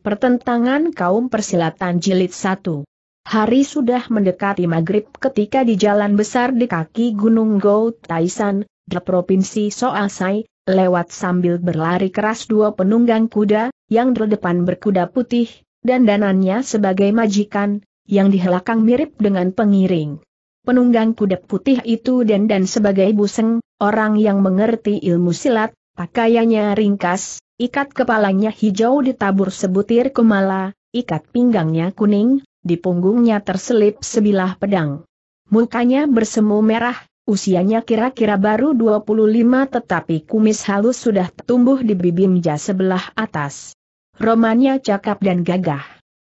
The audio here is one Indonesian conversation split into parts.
Pertentangan Kaum Persilatan Jilid 1 Hari sudah mendekati maghrib ketika di jalan besar di kaki Gunung Go Taisan, di Provinsi Soasai, lewat sambil berlari keras dua penunggang kuda, yang di depan berkuda putih, dan danannya sebagai majikan, yang di belakang mirip dengan pengiring. Penunggang kuda putih itu dan dan sebagai buseng, orang yang mengerti ilmu silat, pakaiannya ringkas, ikat kepalanya hijau ditabur sebutir kumala, ikat pinggangnya kuning, di punggungnya terselip sebilah pedang. Mukanya bersemu merah, usianya kira-kira baru 25 tetapi kumis halus sudah tumbuh di bibimja sebelah atas. Romannya cakap dan gagah.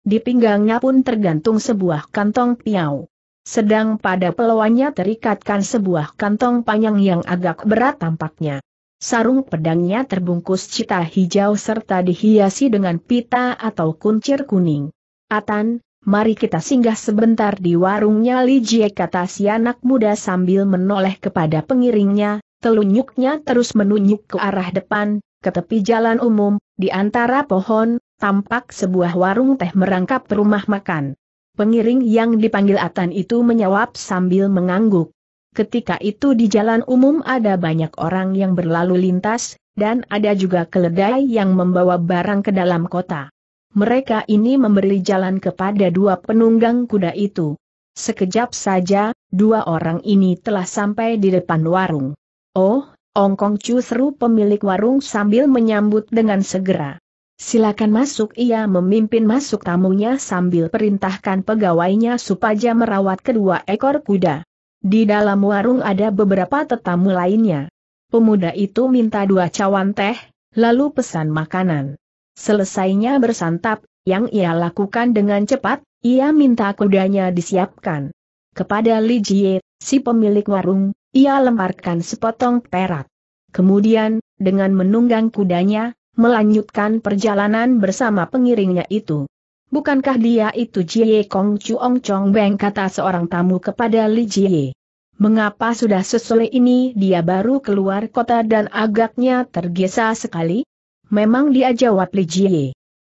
Di pinggangnya pun tergantung sebuah kantong piau. Sedang pada peluannya terikatkan sebuah kantong panjang yang agak berat tampaknya. Sarung pedangnya terbungkus cita hijau serta dihiasi dengan pita atau kuncir kuning. Atan, mari kita singgah sebentar di warungnya Li Jie kata si anak muda sambil menoleh kepada pengiringnya, telunjuknya terus menunjuk ke arah depan, ke tepi jalan umum, di antara pohon, tampak sebuah warung teh merangkap rumah makan. Pengiring yang dipanggil Atan itu menyawab sambil mengangguk. Ketika itu di jalan umum ada banyak orang yang berlalu lintas, dan ada juga keledai yang membawa barang ke dalam kota. Mereka ini memberi jalan kepada dua penunggang kuda itu. Sekejap saja, dua orang ini telah sampai di depan warung. Oh, Ongkong Chu seru pemilik warung sambil menyambut dengan segera. Silakan masuk ia memimpin masuk tamunya sambil perintahkan pegawainya supaya merawat kedua ekor kuda. Di dalam warung ada beberapa tetamu lainnya. Pemuda itu minta dua cawan teh, lalu pesan makanan. Selesainya bersantap, yang ia lakukan dengan cepat, ia minta kudanya disiapkan. Kepada Li Jie, si pemilik warung, ia lemparkan sepotong perak. Kemudian, dengan menunggang kudanya, melanjutkan perjalanan bersama pengiringnya itu. Bukankah dia itu Jie Kong Chuong Chong Beng kata seorang tamu kepada Li Jie. Mengapa sudah sesuai ini dia baru keluar kota dan agaknya tergesa sekali? Memang dia jawab Li Jie.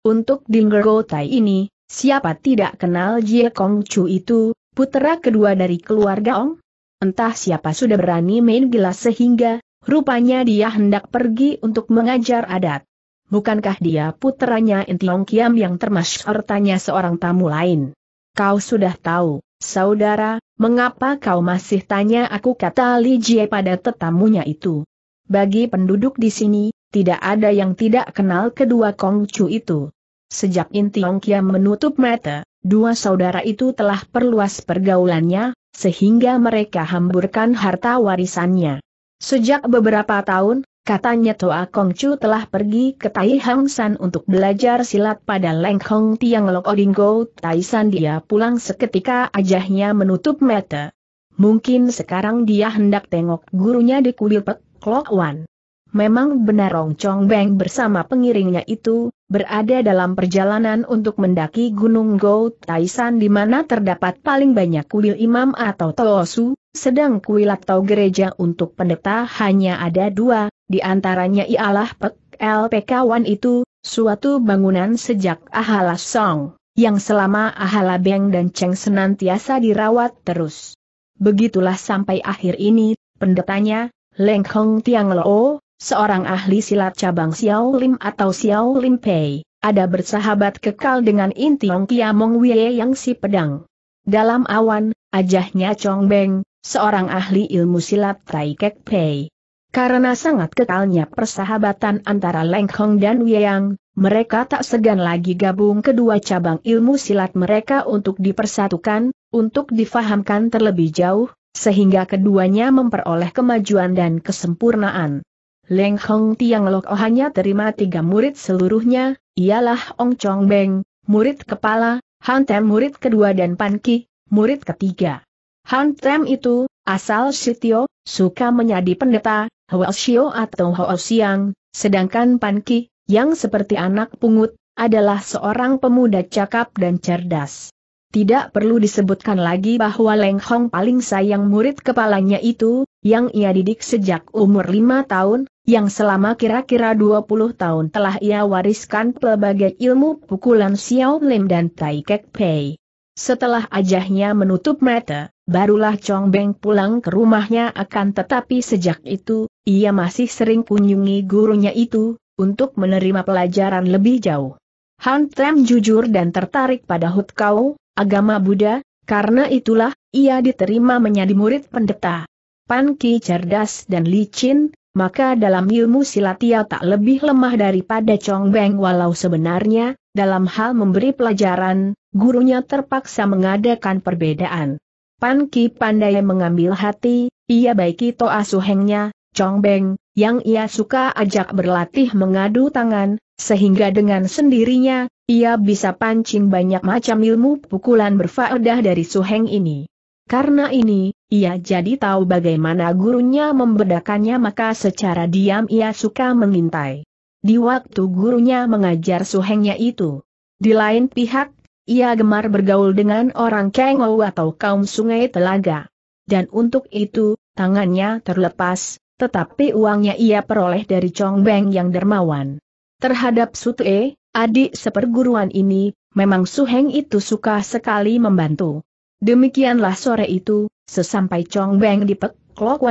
Untuk Dingergo Tai ini, siapa tidak kenal Jie Kong Chu itu, putera kedua dari keluarga Ong? Entah siapa sudah berani main gelas sehingga, rupanya dia hendak pergi untuk mengajar adat. Bukankah dia puteranya Intiong Kiam yang termasuk tanya seorang tamu lain? Kau sudah tahu, saudara, Mengapa kau masih tanya aku kata Li Jie pada tetamunya itu? Bagi penduduk di sini, tidak ada yang tidak kenal kedua Kongcu itu. Sejak Intiong Kiam menutup mata, dua saudara itu telah perluas pergaulannya, sehingga mereka hamburkan harta warisannya. Sejak beberapa tahun, Katanya Toa Chu telah pergi ke Tai Hang San untuk belajar silat pada Leng Hong Tiang Lok Odinggo Tai San dia pulang seketika ajahnya menutup mata. Mungkin sekarang dia hendak tengok gurunya di kuil Pek Klok Wan. Memang benar Rong Chong Beng bersama pengiringnya itu, berada dalam perjalanan untuk mendaki Gunung Go Tai San di mana terdapat paling banyak kuil imam atau toosu, sedang kuil atau gereja untuk pendeta hanya ada dua, di antaranya ialah lpk Wan itu, suatu bangunan sejak Ahala Song, yang selama Ahala Beng dan Cheng senantiasa dirawat terus. Begitulah sampai akhir ini, pendetanya, Leng Hong Tiang Lo, seorang ahli silat cabang Xiao Lim atau Xiao Lim Pei, ada bersahabat kekal dengan Intiong Tiamong Wei yang si pedang. Dalam awan, ajahnya Chong Beng, seorang ahli ilmu silat Tai Kek Pei, karena sangat kekalnya persahabatan antara Leng Hong dan Weyang, mereka tak segan lagi gabung kedua cabang ilmu silat mereka untuk dipersatukan, untuk difahamkan terlebih jauh, sehingga keduanya memperoleh kemajuan dan kesempurnaan. Leng Hong Tiang Lok oh hanya terima tiga murid seluruhnya, ialah Ong Chong Beng, murid kepala, Han Tem murid kedua dan Pan Ki, murid ketiga. Han Tem itu, asal Sitio, suka menjadi pendeta, Xiao atau Xiang, sedangkan Panki, yang seperti anak pungut, adalah seorang pemuda cakap dan cerdas. Tidak perlu disebutkan lagi bahwa Leng Hong paling sayang murid kepalanya itu, yang ia didik sejak umur lima tahun, yang selama kira-kira dua puluh tahun telah ia wariskan pelbagai ilmu pukulan Xiao Lim dan Tai Kek Pei. Setelah ajahnya menutup mata, barulah Chong Beng pulang ke rumahnya akan tetapi sejak itu, ia masih sering kunjungi gurunya itu, untuk menerima pelajaran lebih jauh. Han Tem jujur dan tertarik pada Hut Kau, agama Buddha, karena itulah, ia diterima menjadi murid pendeta. Pan Ki cerdas dan licin, maka dalam ilmu silat ia tak lebih lemah daripada Chong Beng walau sebenarnya, dalam hal memberi pelajaran, gurunya terpaksa mengadakan perbedaan. Pan Ki pandai mengambil hati, ia baiki toa suhengnya, Chong Beng, yang ia suka ajak berlatih mengadu tangan, sehingga dengan sendirinya, ia bisa pancing banyak macam ilmu pukulan berfaedah dari suheng ini. Karena ini, ia jadi tahu bagaimana gurunya membedakannya maka secara diam ia suka mengintai. Di waktu gurunya mengajar suhengnya itu. Di lain pihak, ia gemar bergaul dengan orang Kengou atau kaum sungai telaga. Dan untuk itu, tangannya terlepas, tetapi uangnya ia peroleh dari Chong Beng yang dermawan. Terhadap Sute, adik seperguruan ini, memang Suheng itu suka sekali membantu. Demikianlah sore itu, sesampai Chong Beng di Pek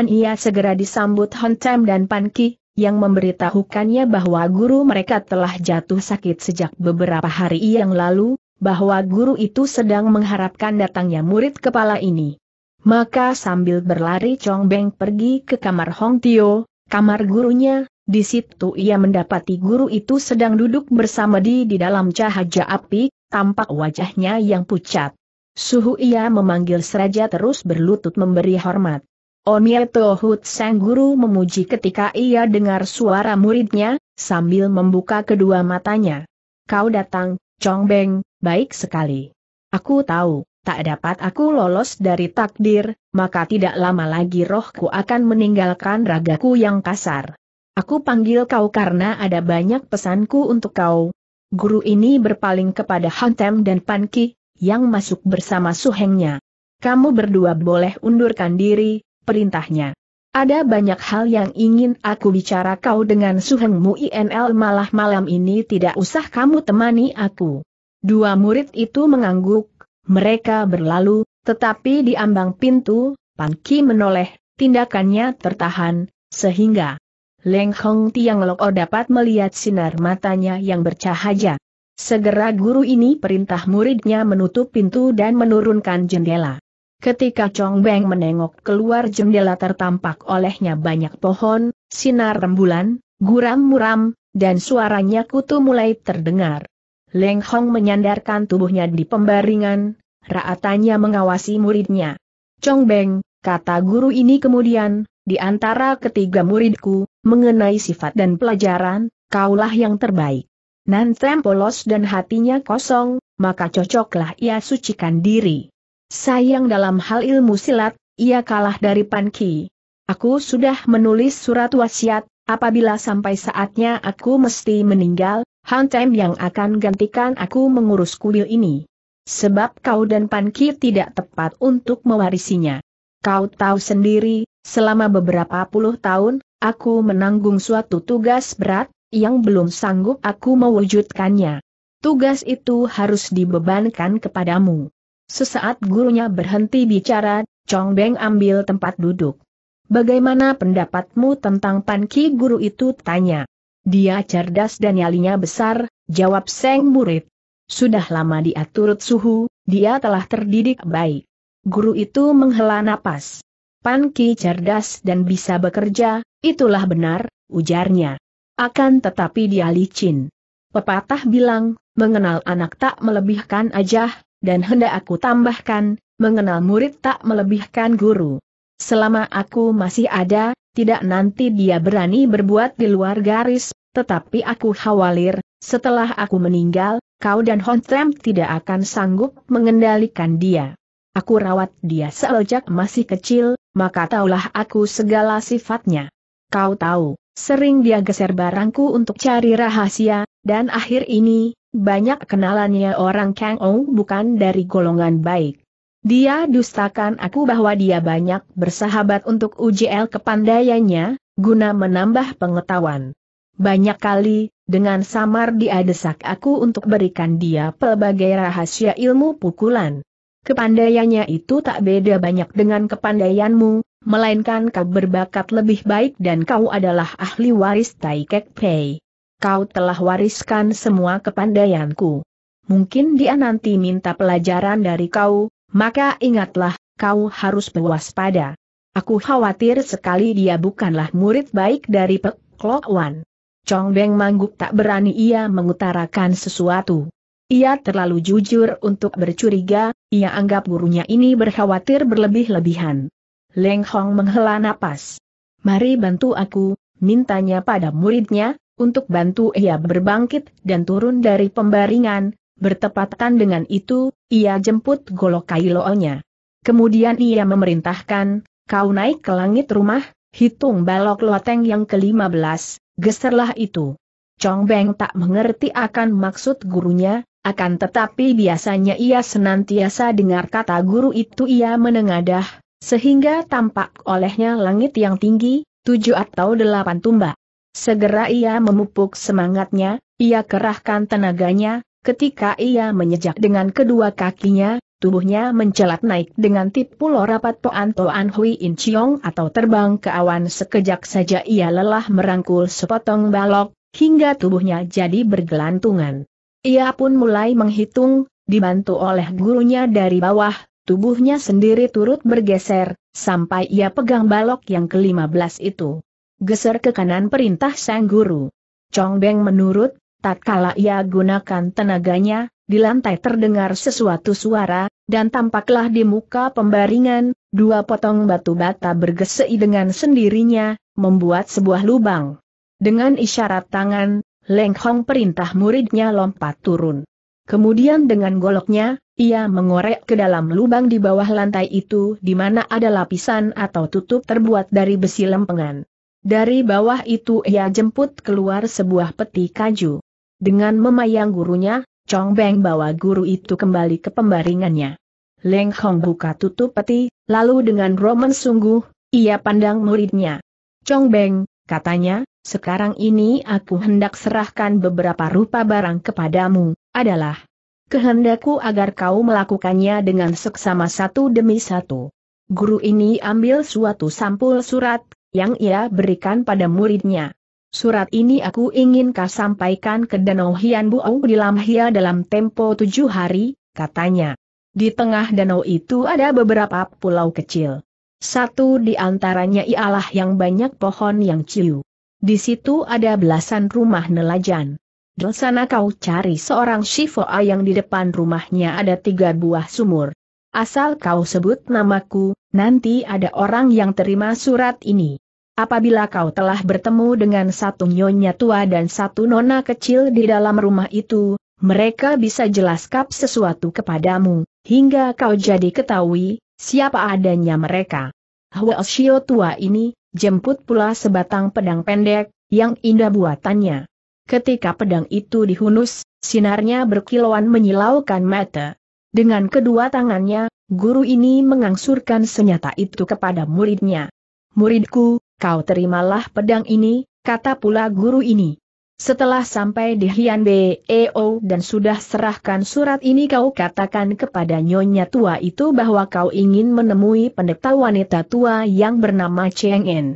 ia segera disambut Hon Tam dan Pan Ki, yang memberitahukannya bahwa guru mereka telah jatuh sakit sejak beberapa hari yang lalu, bahwa guru itu sedang mengharapkan datangnya murid kepala ini. Maka sambil berlari Chong Beng pergi ke kamar Hong Tio, kamar gurunya, di situ ia mendapati guru itu sedang duduk bersama di di dalam cahaya api, tampak wajahnya yang pucat. Suhu ia memanggil seraja terus berlutut memberi hormat. Onye Tohut Sang Guru memuji ketika ia dengar suara muridnya, sambil membuka kedua matanya. Kau datang, Chong Beng, baik sekali. Aku tahu, tak dapat aku lolos dari takdir, maka tidak lama lagi rohku akan meninggalkan ragaku yang kasar. Aku panggil kau karena ada banyak pesanku untuk kau. Guru ini berpaling kepada Hantem dan Panki, yang masuk bersama suhengnya. Kamu berdua boleh undurkan diri, perintahnya. Ada banyak hal yang ingin aku bicara kau dengan suhengmu INL malah malam ini tidak usah kamu temani aku. Dua murid itu mengangguk, mereka berlalu, tetapi di ambang pintu, Pan Ki menoleh, tindakannya tertahan, sehingga Leng Hong Tiang Loko oh dapat melihat sinar matanya yang bercahaya. Segera guru ini perintah muridnya menutup pintu dan menurunkan jendela. Ketika Chong Beng menengok keluar jendela tertampak olehnya banyak pohon, sinar rembulan, guram muram, dan suaranya kutu mulai terdengar. Leng Hong menyandarkan tubuhnya di pembaringan, raatannya mengawasi muridnya. Chong Beng, kata guru ini kemudian, di antara ketiga muridku, mengenai sifat dan pelajaran, kaulah yang terbaik. Nan polos dan hatinya kosong, maka cocoklah ia sucikan diri. Sayang dalam hal ilmu silat, ia kalah dari Pan Ki. Aku sudah menulis surat wasiat, apabila sampai saatnya aku mesti meninggal, Han Tem yang akan gantikan aku mengurus kuil ini. Sebab kau dan Pan Ki tidak tepat untuk mewarisinya. Kau tahu sendiri, selama beberapa puluh tahun, aku menanggung suatu tugas berat, yang belum sanggup aku mewujudkannya. Tugas itu harus dibebankan kepadamu. Sesaat gurunya berhenti bicara, Chong Beng ambil tempat duduk. Bagaimana pendapatmu tentang Pan Ki guru itu tanya. Dia cerdas dan nyalinya besar, jawab Seng murid. Sudah lama dia suhu, dia telah terdidik baik. Guru itu menghela napas. Pan Ki cerdas dan bisa bekerja, itulah benar, ujarnya. Akan tetapi dia licin. Pepatah bilang, mengenal anak tak melebihkan ajah, dan hendak aku tambahkan, mengenal murid tak melebihkan guru. Selama aku masih ada, tidak nanti dia berani berbuat di luar garis, tetapi aku khawatir, setelah aku meninggal, kau dan Hontrem tidak akan sanggup mengendalikan dia. Aku rawat dia sejak masih kecil, maka taulah aku segala sifatnya. Kau tahu, sering dia geser barangku untuk cari rahasia, dan akhir ini, banyak kenalannya orang Kang Ong bukan dari golongan baik. Dia dustakan aku bahwa dia banyak bersahabat untuk UJL kepandaiannya, guna menambah pengetahuan. Banyak kali, dengan samar dia desak aku untuk berikan dia pelbagai rahasia ilmu pukulan. Kepandaiannya itu tak beda banyak dengan kepandaianmu, melainkan kau berbakat lebih baik dan kau adalah ahli waris Tai Kek Pei kau telah wariskan semua kepandaianku. Mungkin dia nanti minta pelajaran dari kau, maka ingatlah, kau harus berwaspada. Aku khawatir sekali dia bukanlah murid baik dari Pek Klok Wan. Chong Beng Mangguk tak berani ia mengutarakan sesuatu. Ia terlalu jujur untuk bercuriga, ia anggap gurunya ini berkhawatir berlebih-lebihan. Leng Hong menghela napas. Mari bantu aku, mintanya pada muridnya, untuk bantu ia berbangkit dan turun dari pembaringan, bertepatan dengan itu, ia jemput golok kailoonya. Kemudian ia memerintahkan, kau naik ke langit rumah, hitung balok loteng yang ke-15, geserlah itu. Chong Beng tak mengerti akan maksud gurunya, akan tetapi biasanya ia senantiasa dengar kata guru itu ia menengadah, sehingga tampak olehnya langit yang tinggi, tujuh atau delapan tumbak. Segera ia memupuk semangatnya, ia kerahkan tenaganya, ketika ia menyejak dengan kedua kakinya, tubuhnya mencelat naik dengan tipu lorapat Toan Toan Hui In Chiong atau terbang ke awan sekejap saja ia lelah merangkul sepotong balok, hingga tubuhnya jadi bergelantungan. Ia pun mulai menghitung, dibantu oleh gurunya dari bawah, tubuhnya sendiri turut bergeser, sampai ia pegang balok yang ke-15 itu. Geser ke kanan perintah sang guru. Chong Beng menurut, tatkala ia gunakan tenaganya, di lantai terdengar sesuatu suara, dan tampaklah di muka pembaringan, dua potong batu bata bergesei dengan sendirinya, membuat sebuah lubang. Dengan isyarat tangan, Leng Hong perintah muridnya lompat turun. Kemudian dengan goloknya, ia mengorek ke dalam lubang di bawah lantai itu di mana ada lapisan atau tutup terbuat dari besi lempengan. Dari bawah itu ia jemput keluar sebuah peti kaju. Dengan memayang gurunya, Chong Beng bawa guru itu kembali ke pembaringannya. Leng Hong buka tutup peti, lalu dengan roman sungguh, ia pandang muridnya. Chong Beng, katanya, sekarang ini aku hendak serahkan beberapa rupa barang kepadamu, adalah kehendakku agar kau melakukannya dengan seksama satu demi satu. Guru ini ambil suatu sampul surat, yang ia berikan pada muridnya. Surat ini aku ingin kau sampaikan ke Danau Hian Buau di Lamhia dalam tempo tujuh hari, katanya. Di tengah danau itu ada beberapa pulau kecil. Satu di antaranya ialah yang banyak pohon yang ciu. Di situ ada belasan rumah nelajan. Di sana kau cari seorang shifoa yang di depan rumahnya ada tiga buah sumur. Asal kau sebut namaku, nanti ada orang yang terima surat ini. Apabila kau telah bertemu dengan satu nyonya tua dan satu nona kecil di dalam rumah itu, mereka bisa jelaskan sesuatu kepadamu, hingga kau jadi ketahui, siapa adanya mereka. Hwa Shio tua ini, jemput pula sebatang pedang pendek, yang indah buatannya. Ketika pedang itu dihunus, sinarnya berkilauan menyilaukan mata. Dengan kedua tangannya, guru ini mengangsurkan senjata itu kepada muridnya. Muridku, Kau terimalah pedang ini, kata pula guru ini. Setelah sampai di Hian Beo dan sudah serahkan surat ini kau katakan kepada nyonya tua itu bahwa kau ingin menemui pendeta wanita tua yang bernama Cheng En.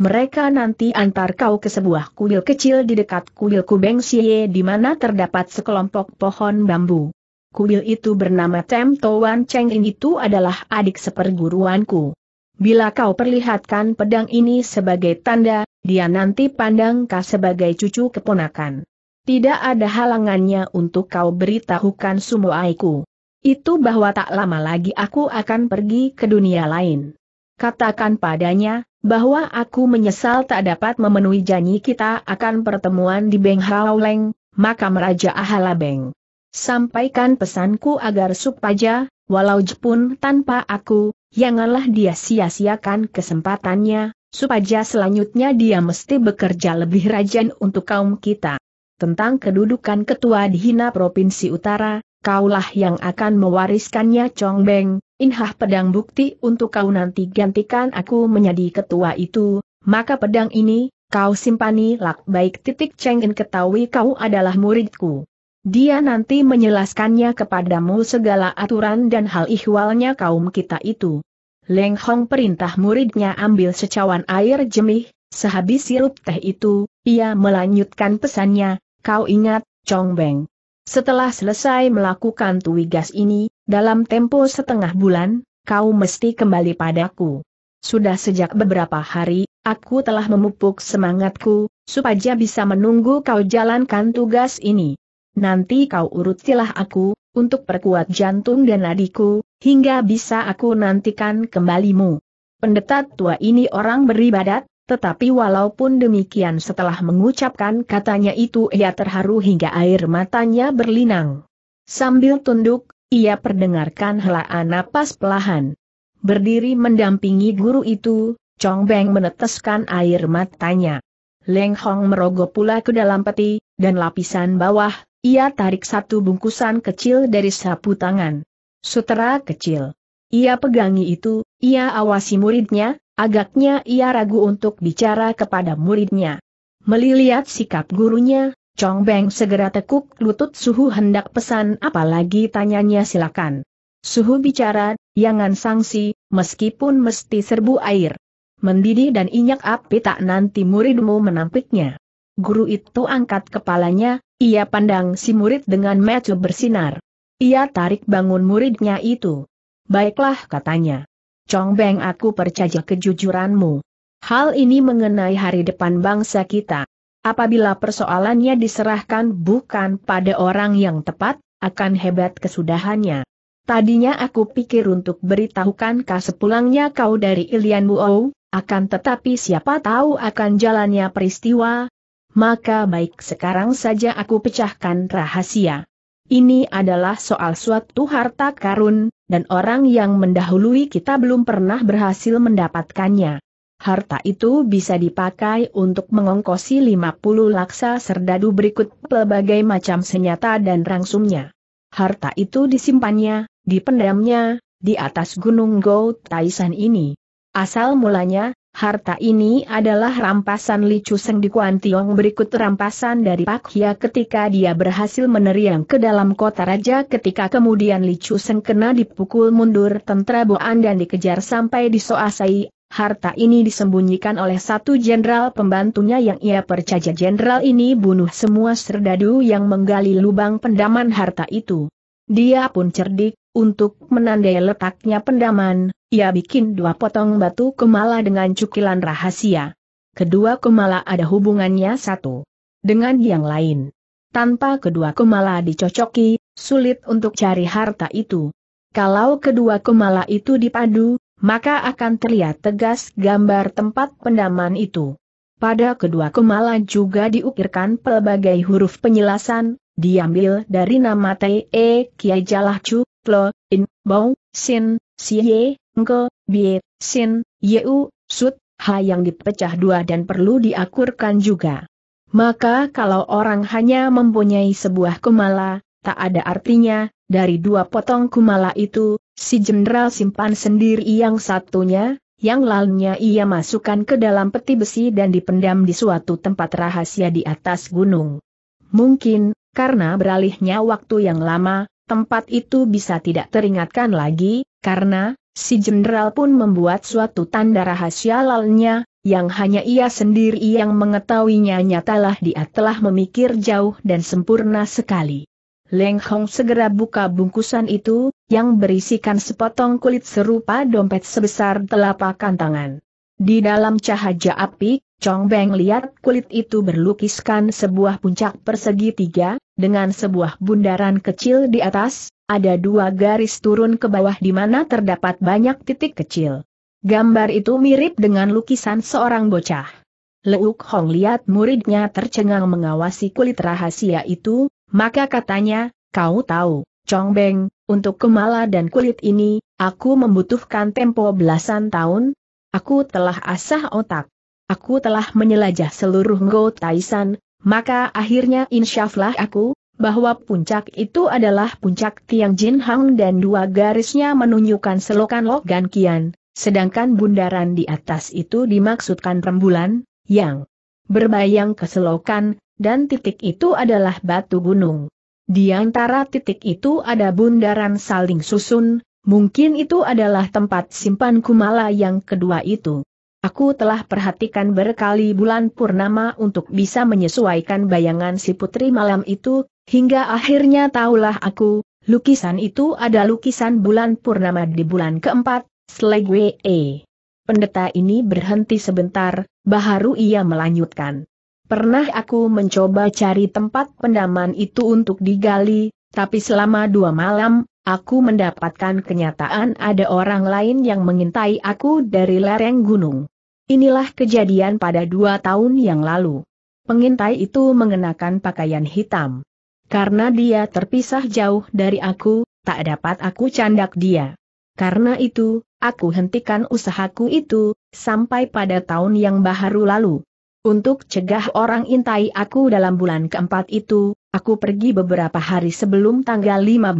Mereka nanti antar kau ke sebuah kuil kecil di dekat kuil Kubeng Xie di mana terdapat sekelompok pohon bambu. Kuil itu bernama Tem Towan Cheng En itu adalah adik seperguruanku. Bila kau perlihatkan pedang ini sebagai tanda, dia nanti pandang kau sebagai cucu keponakan. Tidak ada halangannya untuk kau beritahukan semua aku. Itu bahwa tak lama lagi aku akan pergi ke dunia lain. Katakan padanya, bahwa aku menyesal tak dapat memenuhi janji kita akan pertemuan di Beng Haoleng, makam Raja Ahalabeng. Sampaikan pesanku agar Supaja, walau Jepun tanpa aku, janganlah dia sia-siakan kesempatannya, supaya selanjutnya dia mesti bekerja lebih rajin untuk kaum kita. Tentang kedudukan ketua di Hina Provinsi Utara, kaulah yang akan mewariskannya Chong Beng, inhah pedang bukti untuk kau nanti gantikan aku menjadi ketua itu, maka pedang ini, kau simpani lak baik titik Cheng ketahui kau adalah muridku. Dia nanti menjelaskannya kepadamu segala aturan dan hal ihwalnya kaum kita itu. Leng Hong perintah muridnya ambil secawan air jemih, sehabis sirup teh itu, ia melanjutkan pesannya, kau ingat, Chong Beng. Setelah selesai melakukan tugas ini, dalam tempo setengah bulan, kau mesti kembali padaku. Sudah sejak beberapa hari, aku telah memupuk semangatku, supaya bisa menunggu kau jalankan tugas ini nanti kau urutilah aku, untuk perkuat jantung dan nadiku, hingga bisa aku nantikan kembalimu. Pendeta tua ini orang beribadat, tetapi walaupun demikian setelah mengucapkan katanya itu ia terharu hingga air matanya berlinang. Sambil tunduk, ia perdengarkan helaan napas pelahan. Berdiri mendampingi guru itu, Chong Beng meneteskan air matanya. Leng Hong merogoh pula ke dalam peti, dan lapisan bawah, ia tarik satu bungkusan kecil dari sapu tangan. Sutera kecil. Ia pegangi itu, ia awasi muridnya, agaknya ia ragu untuk bicara kepada muridnya. Melihat sikap gurunya, Chong Beng segera tekuk lutut Suhu hendak pesan apalagi tanyanya silakan. Suhu bicara, jangan sanksi, meskipun mesti serbu air. Mendidih dan inyak api tak nanti muridmu menampiknya. Guru itu angkat kepalanya, ia pandang si murid dengan mata bersinar. Ia tarik bangun muridnya itu. Baiklah katanya. Chong Beng aku percaya kejujuranmu. Hal ini mengenai hari depan bangsa kita. Apabila persoalannya diserahkan bukan pada orang yang tepat, akan hebat kesudahannya. Tadinya aku pikir untuk beritahukan beritahukankah sepulangnya kau dari Ilian Buo, akan tetapi siapa tahu akan jalannya peristiwa, maka baik sekarang saja aku pecahkan rahasia. Ini adalah soal suatu harta karun, dan orang yang mendahului kita belum pernah berhasil mendapatkannya. Harta itu bisa dipakai untuk mengongkosi 50 laksa serdadu berikut pelbagai macam senyata dan rangsumnya. Harta itu disimpannya, dipendamnya, di atas gunung Gautaisan Taisan ini. Asal mulanya, Harta ini adalah rampasan Li Seng di Kuan Tiong berikut rampasan dari Pak Hia ketika dia berhasil meneriang ke dalam kota raja ketika kemudian Li Seng kena dipukul mundur tentara Boan dan dikejar sampai disoasai. Harta ini disembunyikan oleh satu jenderal pembantunya yang ia percaya jenderal ini bunuh semua serdadu yang menggali lubang pendaman harta itu. Dia pun cerdik, untuk menandai letaknya pendaman, ia bikin dua potong batu kemala dengan cukilan rahasia. Kedua kemala ada hubungannya satu dengan yang lain. Tanpa kedua kemala dicocoki, sulit untuk cari harta itu. Kalau kedua kemala itu dipadu, maka akan terlihat tegas gambar tempat pendaman itu. Pada kedua kemala juga diukirkan pelbagai huruf penjelasan, diambil dari nama T.E. Kiai Jalah Chu, Klo, In, Bong, Sin, Siye, Ngo, Bie, Sin, Yeu, Sut, Ha yang dipecah dua dan perlu diakurkan juga. Maka kalau orang hanya mempunyai sebuah kumala, tak ada artinya, dari dua potong kumala itu, si jenderal simpan sendiri yang satunya, yang lainnya ia masukkan ke dalam peti besi dan dipendam di suatu tempat rahasia di atas gunung. Mungkin, karena beralihnya waktu yang lama, tempat itu bisa tidak teringatkan lagi, karena, Si jenderal pun membuat suatu tanda rahasia lalnya, yang hanya ia sendiri yang mengetahuinya nyatalah dia telah memikir jauh dan sempurna sekali. Leng Hong segera buka bungkusan itu, yang berisikan sepotong kulit serupa dompet sebesar telapak kantangan. Di dalam cahaya api, Chong Beng lihat kulit itu berlukiskan sebuah puncak persegi tiga, dengan sebuah bundaran kecil di atas, ada dua garis turun ke bawah di mana terdapat banyak titik kecil. Gambar itu mirip dengan lukisan seorang bocah. Leuk Hong lihat muridnya tercengang mengawasi kulit rahasia itu, maka katanya, kau tahu, Chong Beng, untuk kemala dan kulit ini, aku membutuhkan tempo belasan tahun. Aku telah asah otak. Aku telah menyelajah seluruh Ngo Taisan, maka akhirnya insyaflah aku, bahwa puncak itu adalah puncak Tiang Jin Hang dan dua garisnya menunjukkan selokan Logan Kian, sedangkan bundaran di atas itu dimaksudkan rembulan, yang berbayang ke selokan, dan titik itu adalah batu gunung. Di antara titik itu ada bundaran saling susun, mungkin itu adalah tempat simpan kumala yang kedua itu. Aku telah perhatikan berkali bulan purnama untuk bisa menyesuaikan bayangan si putri malam itu, hingga akhirnya tahulah aku, lukisan itu ada lukisan bulan purnama di bulan keempat, Slegwe. Pendeta ini berhenti sebentar, baharu ia melanjutkan. Pernah aku mencoba cari tempat pendaman itu untuk digali, tapi selama dua malam, aku mendapatkan kenyataan ada orang lain yang mengintai aku dari lereng gunung. Inilah kejadian pada dua tahun yang lalu. Pengintai itu mengenakan pakaian hitam. Karena dia terpisah jauh dari aku, tak dapat aku candak dia. Karena itu, aku hentikan usahaku itu, sampai pada tahun yang baru lalu. Untuk cegah orang intai aku dalam bulan keempat itu, aku pergi beberapa hari sebelum tanggal 15.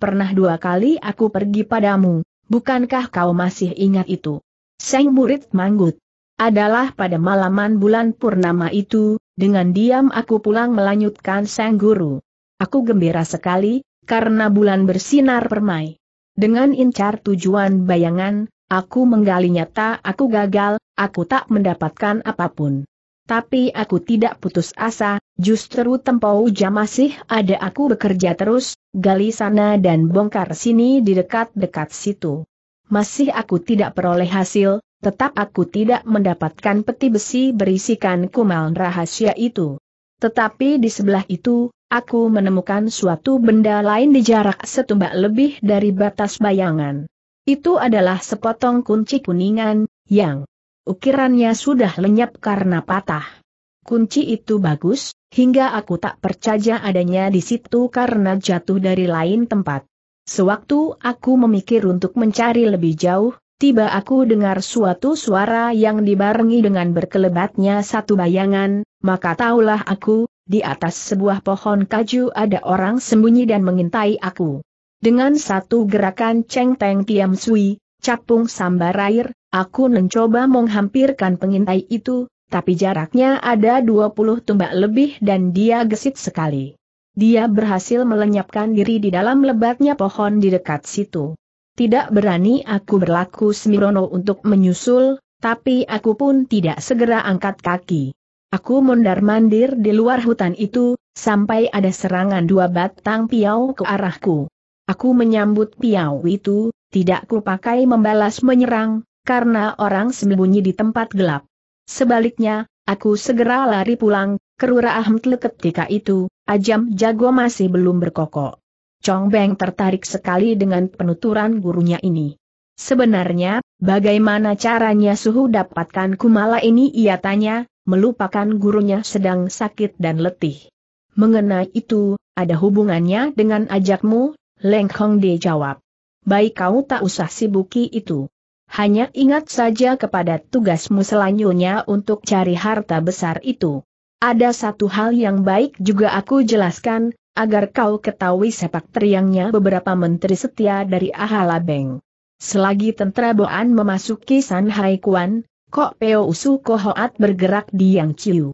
Pernah dua kali aku pergi padamu, bukankah kau masih ingat itu? Seng murid manggut. Adalah pada malaman bulan purnama itu, dengan diam aku pulang melanjutkan sang guru. Aku gembira sekali, karena bulan bersinar permai. Dengan incar tujuan bayangan, aku menggali nyata aku gagal, aku tak mendapatkan apapun. Tapi aku tidak putus asa, justru tempo jam masih ada aku bekerja terus, gali sana dan bongkar sini di dekat-dekat situ masih aku tidak peroleh hasil, tetap aku tidak mendapatkan peti besi berisikan kumal rahasia itu. Tetapi di sebelah itu, aku menemukan suatu benda lain di jarak setumbak lebih dari batas bayangan. Itu adalah sepotong kunci kuningan, yang ukirannya sudah lenyap karena patah. Kunci itu bagus, hingga aku tak percaya adanya di situ karena jatuh dari lain tempat. Sewaktu aku memikir untuk mencari lebih jauh, tiba aku dengar suatu suara yang dibarengi dengan berkelebatnya satu bayangan, maka taulah aku, di atas sebuah pohon kaju ada orang sembunyi dan mengintai aku. Dengan satu gerakan ceng teng tiam sui, capung sambar air, aku mencoba menghampirkan pengintai itu, tapi jaraknya ada 20 tumbak lebih dan dia gesit sekali. Dia berhasil melenyapkan diri di dalam lebatnya pohon di dekat situ. Tidak berani aku berlaku Semirono untuk menyusul, tapi aku pun tidak segera angkat kaki. Aku mondar-mandir di luar hutan itu, sampai ada serangan dua batang piau ke arahku. Aku menyambut piau itu, tidak kupakai membalas menyerang, karena orang sembunyi di tempat gelap. Sebaliknya, aku segera lari pulang, kerura Ahmad ketika itu, ajam jago masih belum berkokok. Chong Beng tertarik sekali dengan penuturan gurunya ini. Sebenarnya, bagaimana caranya suhu dapatkan kumala ini ia tanya, melupakan gurunya sedang sakit dan letih. Mengenai itu, ada hubungannya dengan ajakmu, Leng Hong De jawab. Baik kau tak usah sibuki itu. Hanya ingat saja kepada tugasmu selanjutnya untuk cari harta besar itu. Ada satu hal yang baik juga aku jelaskan, agar kau ketahui sepak teriangnya beberapa menteri setia dari Ahala Beng. Selagi tentara Boan memasuki San Kok Peo Usu Kohoat bergerak di Yang Chiu.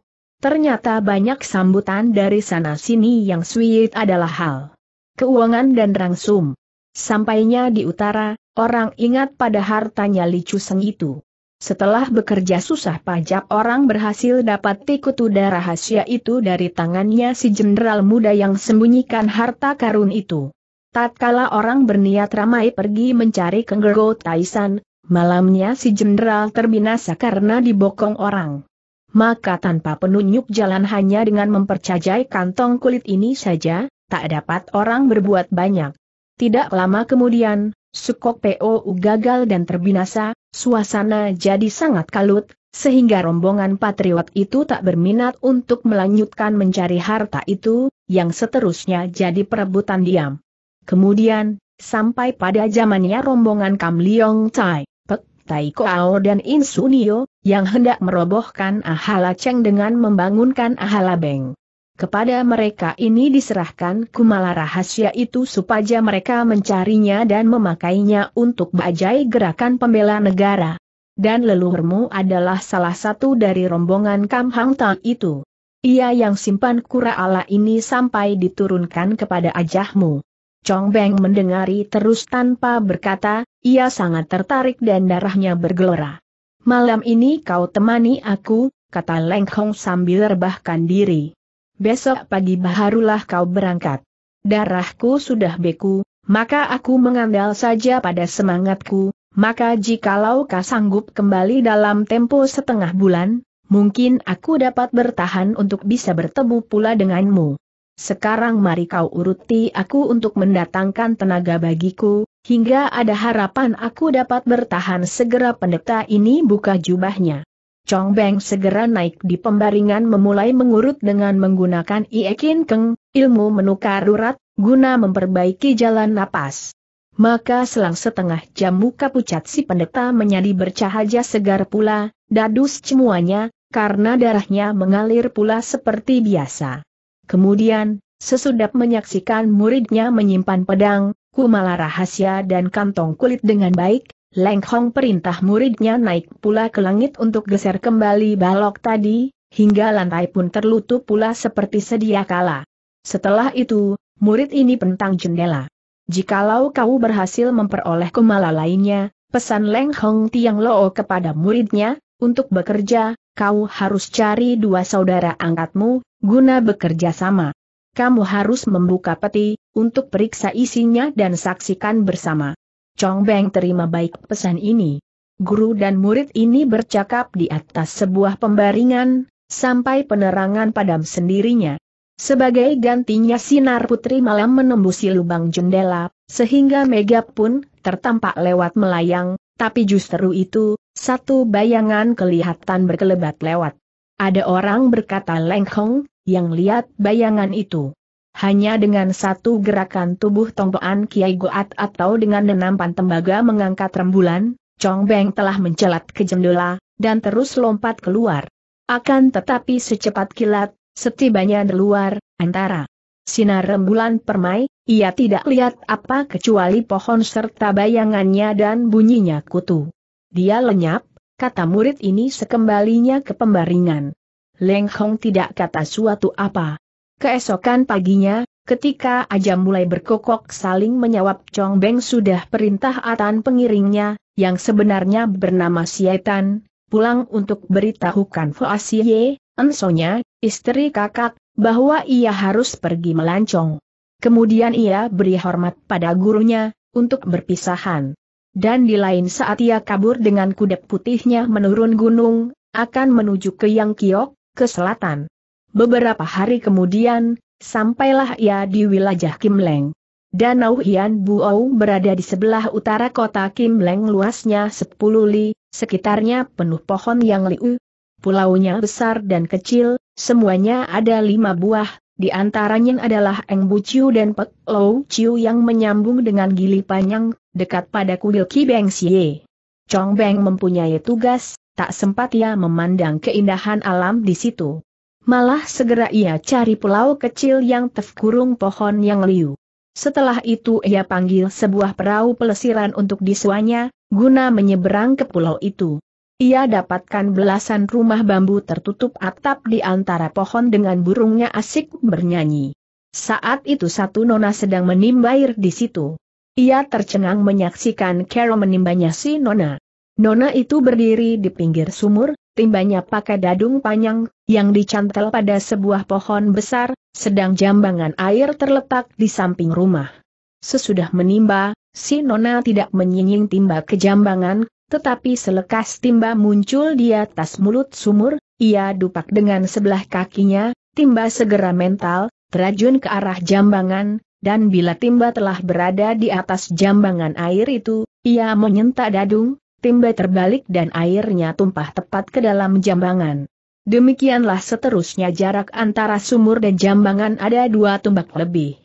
Ternyata banyak sambutan dari sana sini yang sweet adalah hal keuangan dan rangsum. Sampainya di utara, orang ingat pada hartanya Li Chu Seng itu. Setelah bekerja susah pajak orang berhasil dapat tikut udara rahasia itu dari tangannya si jenderal muda yang sembunyikan harta karun itu. Tatkala orang berniat ramai pergi mencari Kenggergo Taisan, malamnya si jenderal terbinasa karena dibokong orang. Maka tanpa penunjuk jalan hanya dengan mempercayai kantong kulit ini saja, tak dapat orang berbuat banyak. Tidak lama kemudian, Sukok POU gagal dan terbinasa, Suasana jadi sangat kalut, sehingga rombongan patriot itu tak berminat untuk melanjutkan mencari harta itu, yang seterusnya jadi perebutan diam. Kemudian, sampai pada zamannya rombongan Kam Liong Tai, Pek Tai Koao dan Insunio, yang hendak merobohkan Ahala Cheng dengan membangunkan Ahala Beng. Kepada mereka ini diserahkan kumala rahasia itu supaya mereka mencarinya dan memakainya untuk bajai gerakan pembela negara. Dan leluhurmu adalah salah satu dari rombongan Kam Hang Tang itu. Ia yang simpan kura ala ini sampai diturunkan kepada ajahmu. Chong Beng mendengari terus tanpa berkata, ia sangat tertarik dan darahnya bergelora. Malam ini kau temani aku, kata Leng Hong sambil rebahkan diri besok pagi baharulah kau berangkat. Darahku sudah beku, maka aku mengandal saja pada semangatku, maka jikalau kau sanggup kembali dalam tempo setengah bulan, mungkin aku dapat bertahan untuk bisa bertemu pula denganmu. Sekarang mari kau uruti aku untuk mendatangkan tenaga bagiku, hingga ada harapan aku dapat bertahan segera pendeta ini buka jubahnya. Chong Beng segera naik di pembaringan memulai mengurut dengan menggunakan Ie Keng, ilmu menukar urat, guna memperbaiki jalan napas. Maka selang setengah jam muka pucat si pendeta menjadi bercahaya segar pula, dadus semuanya, karena darahnya mengalir pula seperti biasa. Kemudian, sesudah menyaksikan muridnya menyimpan pedang, kumala rahasia dan kantong kulit dengan baik, Leng Hong perintah muridnya naik pula ke langit untuk geser kembali balok tadi, hingga lantai pun terlutup pula seperti sedia kala. Setelah itu, murid ini pentang jendela. Jikalau kau berhasil memperoleh kemala lainnya, pesan Leng Hong Tiang Loo kepada muridnya, untuk bekerja, kau harus cari dua saudara angkatmu, guna bekerja sama. Kamu harus membuka peti, untuk periksa isinya dan saksikan bersama. Chong Beng terima baik pesan ini. Guru dan murid ini bercakap di atas sebuah pembaringan, sampai penerangan padam sendirinya. Sebagai gantinya sinar putri malam menembusi lubang jendela, sehingga Mega pun tertampak lewat melayang, tapi justru itu, satu bayangan kelihatan berkelebat lewat. Ada orang berkata lengkong yang lihat bayangan itu. Hanya dengan satu gerakan tubuh Tongtoan Kiai Goat atau dengan nenampan tembaga mengangkat rembulan, Chong Beng telah mencelat ke jendela, dan terus lompat keluar. Akan tetapi secepat kilat, setibanya di luar, antara sinar rembulan permai, ia tidak lihat apa kecuali pohon serta bayangannya dan bunyinya kutu. Dia lenyap, kata murid ini sekembalinya ke pembaringan. Leng Hong tidak kata suatu apa. Keesokan paginya, ketika ajam mulai berkokok saling menyawap Chong Beng sudah perintah Atan pengiringnya, yang sebenarnya bernama Sietan, pulang untuk beritahukan Foasie, ensonya, istri kakak, bahwa ia harus pergi melancong. Kemudian ia beri hormat pada gurunya, untuk berpisahan. Dan di lain saat ia kabur dengan kuda putihnya menurun gunung, akan menuju ke Yang Kiok, ke selatan. Beberapa hari kemudian, sampailah ia di wilayah Kim Leng. Danau Hian Buau berada di sebelah utara kota Kim Leng, luasnya 10 li, sekitarnya penuh pohon yang liu. Pulaunya besar dan kecil, semuanya ada lima buah, di antaranya adalah Eng Bu Chiu dan Pek Lou Chiu yang menyambung dengan Gili Panjang, dekat pada kuil Ki Beng Xie. Chong Beng mempunyai tugas, tak sempat ia memandang keindahan alam di situ. Malah segera ia cari pulau kecil yang terkurung pohon yang liu. Setelah itu ia panggil sebuah perahu pelesiran untuk disuanya, guna menyeberang ke pulau itu. Ia dapatkan belasan rumah bambu tertutup atap di antara pohon dengan burungnya asik bernyanyi. Saat itu satu nona sedang menimba air di situ. Ia tercengang menyaksikan Carol menimbanya si nona. Nona itu berdiri di pinggir sumur, timbanya pakai dadung panjang, yang dicantel pada sebuah pohon besar, sedang jambangan air terletak di samping rumah. Sesudah menimba, si Nona tidak menyinying timba ke jambangan, tetapi selekas timba muncul di atas mulut sumur, ia dupak dengan sebelah kakinya, timba segera mental, terajun ke arah jambangan, dan bila timba telah berada di atas jambangan air itu, ia menyentak dadung, timba terbalik dan airnya tumpah tepat ke dalam jambangan. Demikianlah seterusnya jarak antara sumur dan jambangan ada dua tumbak lebih.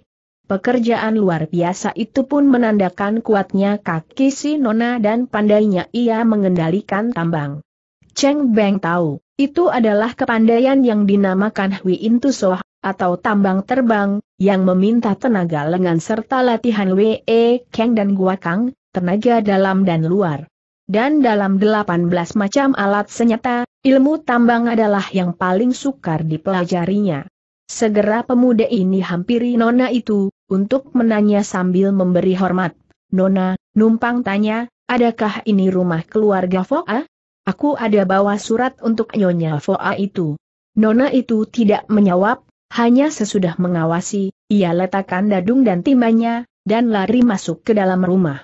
Pekerjaan luar biasa itu pun menandakan kuatnya kaki si Nona dan pandainya ia mengendalikan tambang. Cheng Beng tahu, itu adalah kepandaian yang dinamakan Hui Intusoh atau tambang terbang, yang meminta tenaga lengan serta latihan WE keng dan Gua Kang, tenaga dalam dan luar dan dalam 18 macam alat senyata, ilmu tambang adalah yang paling sukar dipelajarinya. Segera pemuda ini hampiri Nona itu, untuk menanya sambil memberi hormat. Nona, numpang tanya, adakah ini rumah keluarga Foa? Aku ada bawa surat untuk Nyonya Foa itu. Nona itu tidak menjawab, hanya sesudah mengawasi, ia letakkan dadung dan timahnya, dan lari masuk ke dalam rumah.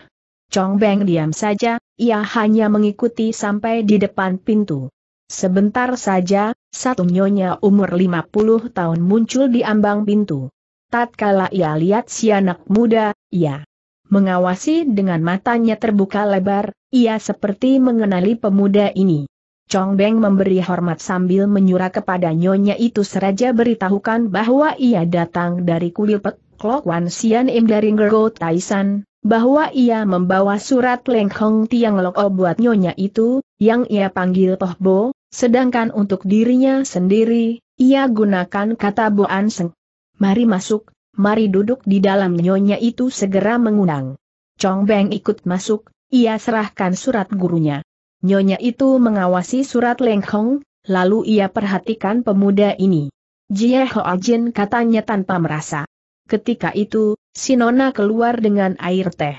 Chong Beng diam saja, ia hanya mengikuti sampai di depan pintu. Sebentar saja, satu nyonya umur 50 tahun muncul di ambang pintu. Tatkala ia lihat si anak muda, ia mengawasi dengan matanya terbuka lebar, ia seperti mengenali pemuda ini. Chong Beng memberi hormat sambil menyuruh kepada nyonya itu seraja beritahukan bahwa ia datang dari Kulipet Klok Wan Sian Im dari Ngergo Taisan, bahwa ia membawa surat lengkong Tiang loko buat nyonya itu, yang ia panggil Poh sedangkan untuk dirinya sendiri, ia gunakan kata bo anseng. Mari masuk, mari duduk di dalam nyonya itu segera mengundang. Chong Beng ikut masuk, ia serahkan surat gurunya. Nyonya itu mengawasi surat lengkong, lalu ia perhatikan pemuda ini. Jie Hoa Jin katanya tanpa merasa. Ketika itu, si Nona keluar dengan air teh.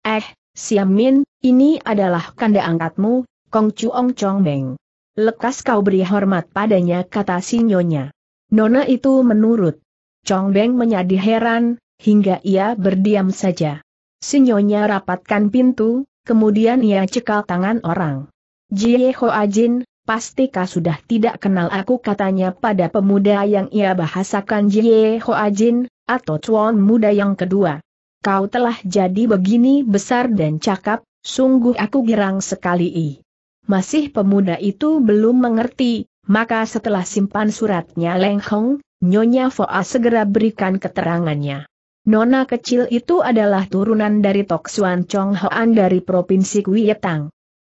Eh, Siamin, ini adalah kanda angkatmu, Kong Ong Chong Beng. Lekas kau beri hormat padanya kata si Nyonya. Nona itu menurut. Chong Beng menjadi heran, hingga ia berdiam saja. Si Nyonya rapatkan pintu, kemudian ia cekal tangan orang. Jie Ho Ajin, pastikah sudah tidak kenal aku katanya pada pemuda yang ia bahasakan Jie Ho Ajin, atau cuan muda yang kedua. Kau telah jadi begini besar dan cakap, sungguh aku girang sekali i. Masih pemuda itu belum mengerti, maka setelah simpan suratnya Leng Nyonya Foa segera berikan keterangannya. Nona kecil itu adalah turunan dari Tok Suan Chong Hoan dari Provinsi Kuitang.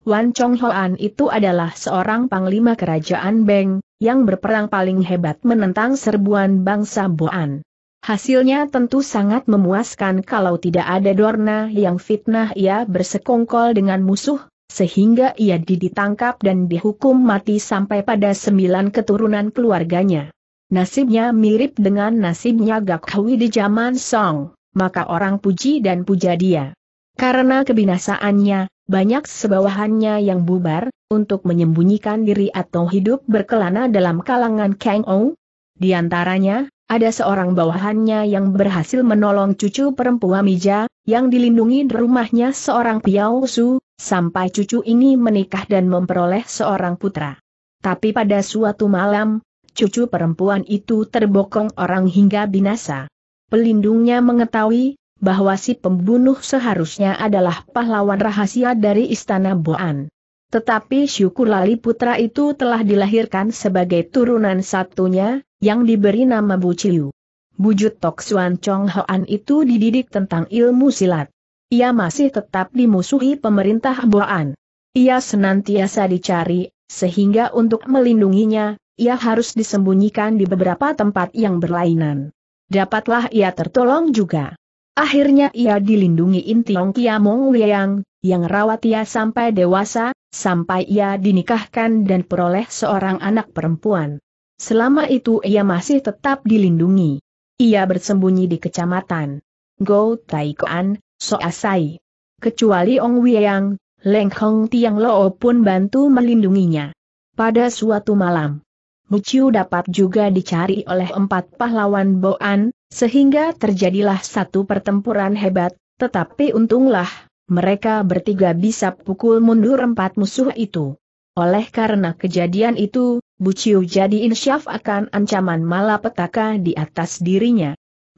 Wan Chong Hoan itu adalah seorang panglima kerajaan Beng, yang berperang paling hebat menentang serbuan bangsa Boan. Hasilnya tentu sangat memuaskan kalau tidak ada Dorna yang fitnah ia bersekongkol dengan musuh, sehingga ia ditangkap dan dihukum mati sampai pada sembilan keturunan keluarganya. Nasibnya mirip dengan nasibnya Gakhui di zaman Song, maka orang puji dan puja dia. Karena kebinasaannya, banyak sebawahannya yang bubar, untuk menyembunyikan diri atau hidup berkelana dalam kalangan Kang Ou. Di antaranya, ada seorang bawahannya yang berhasil menolong cucu perempuan Mija, yang dilindungi di rumahnya seorang Piao Su, sampai cucu ini menikah dan memperoleh seorang putra. Tapi pada suatu malam, cucu perempuan itu terbokong orang hingga binasa. Pelindungnya mengetahui bahwa si pembunuh seharusnya adalah pahlawan rahasia dari istana Boan. Tetapi syukur syukurlah putra itu telah dilahirkan sebagai turunan satunya, yang diberi nama Bu Chiu. Bujut Tok Suan Chong Hoan itu dididik tentang ilmu silat. Ia masih tetap dimusuhi pemerintah Boan. Ia senantiasa dicari, sehingga untuk melindunginya, ia harus disembunyikan di beberapa tempat yang berlainan. Dapatlah ia tertolong juga. Akhirnya ia dilindungi Intiong Kiamong Liang, yang rawat ia sampai dewasa, sampai ia dinikahkan dan peroleh seorang anak perempuan. Selama itu ia masih tetap dilindungi. Ia bersembunyi di kecamatan Go Taikoan, Asai. Kecuali Ong Wieyang, Leng Hong Tiang Loo pun bantu melindunginya. Pada suatu malam, Muciu dapat juga dicari oleh empat pahlawan Boan, sehingga terjadilah satu pertempuran hebat, tetapi untunglah, mereka bertiga bisa pukul mundur empat musuh itu. Oleh karena kejadian itu, Buciu jadi insyaf akan ancaman malapetaka di atas dirinya.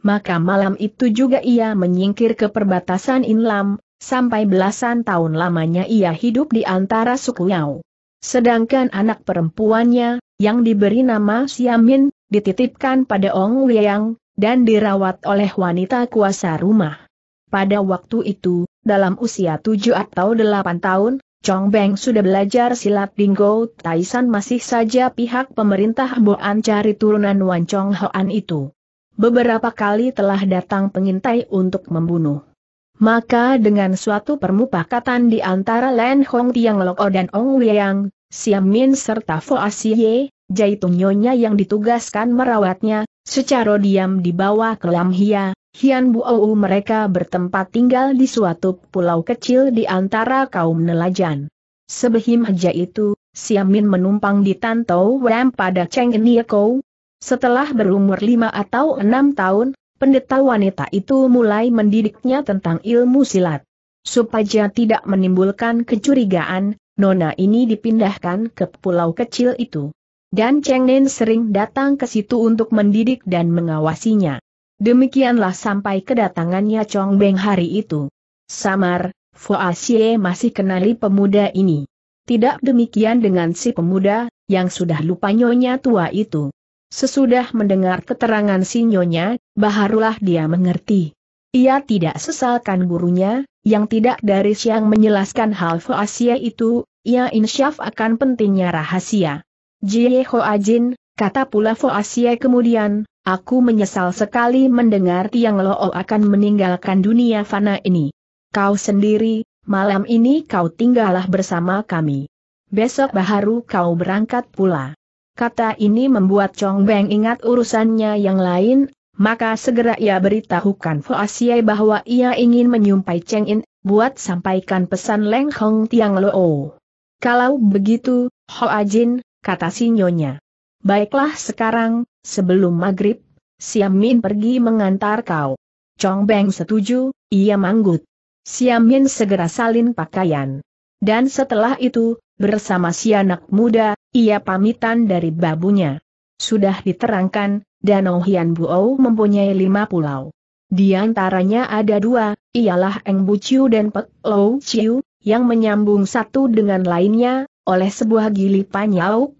Maka malam itu juga ia menyingkir ke perbatasan Inlam, sampai belasan tahun lamanya ia hidup di antara suku Yao. Sedangkan anak perempuannya, yang diberi nama Siamin, dititipkan pada Ong Weyang, dan dirawat oleh wanita kuasa rumah. Pada waktu itu, dalam usia tujuh atau delapan tahun, Chong Beng sudah belajar silat Bingo Taisan masih saja pihak pemerintah Boan cari turunan Wan Chong Hoan itu. Beberapa kali telah datang pengintai untuk membunuh. Maka dengan suatu permupakatan di antara Len Hong Tiang Loko dan Ong Wiang, Siam Min serta Fo Asie, Jaitung Nyonya yang ditugaskan merawatnya, Secara diam di bawah kelam Hia, Hian Buou mereka bertempat tinggal di suatu pulau kecil di antara kaum nelajan. Sebelum haja itu, Siamin menumpang di Tantou Wem pada Cheng Setelah berumur lima atau enam tahun, pendeta wanita itu mulai mendidiknya tentang ilmu silat. Supaya tidak menimbulkan kecurigaan, Nona ini dipindahkan ke pulau kecil itu. Dan Cheng Nen sering datang ke situ untuk mendidik dan mengawasinya. Demikianlah sampai kedatangannya Chong Beng hari itu. Samar, Fua Xie masih kenali pemuda ini. Tidak demikian dengan si pemuda, yang sudah lupa nyonya tua itu. Sesudah mendengar keterangan si nyonya, baharulah dia mengerti. Ia tidak sesalkan gurunya, yang tidak dari siang menjelaskan hal Xie itu, ia insyaf akan pentingnya rahasia. Jie Hoa Jin, kata pula Fo Asia kemudian, aku menyesal sekali mendengar Tiang Loo oh akan meninggalkan dunia fana ini. Kau sendiri, malam ini kau tinggallah bersama kami. Besok baharu kau berangkat pula. Kata ini membuat Chong Beng ingat urusannya yang lain, maka segera ia beritahukan Fo Asia bahwa ia ingin menyumpai Cheng In, buat sampaikan pesan Leng Hong Tiang Loo. Oh. Kalau begitu, Ho Ajin kata si nyonya. Baiklah sekarang, sebelum maghrib, Siam Min pergi mengantar kau. Chong Beng setuju, ia manggut. Siam Min segera salin pakaian. Dan setelah itu, bersama si anak muda, ia pamitan dari babunya. Sudah diterangkan, Danau Hian Buau mempunyai lima pulau. Di antaranya ada dua, ialah Eng Bu Chiu dan Pek Lou Chiu, yang menyambung satu dengan lainnya, oleh sebuah gili panjau,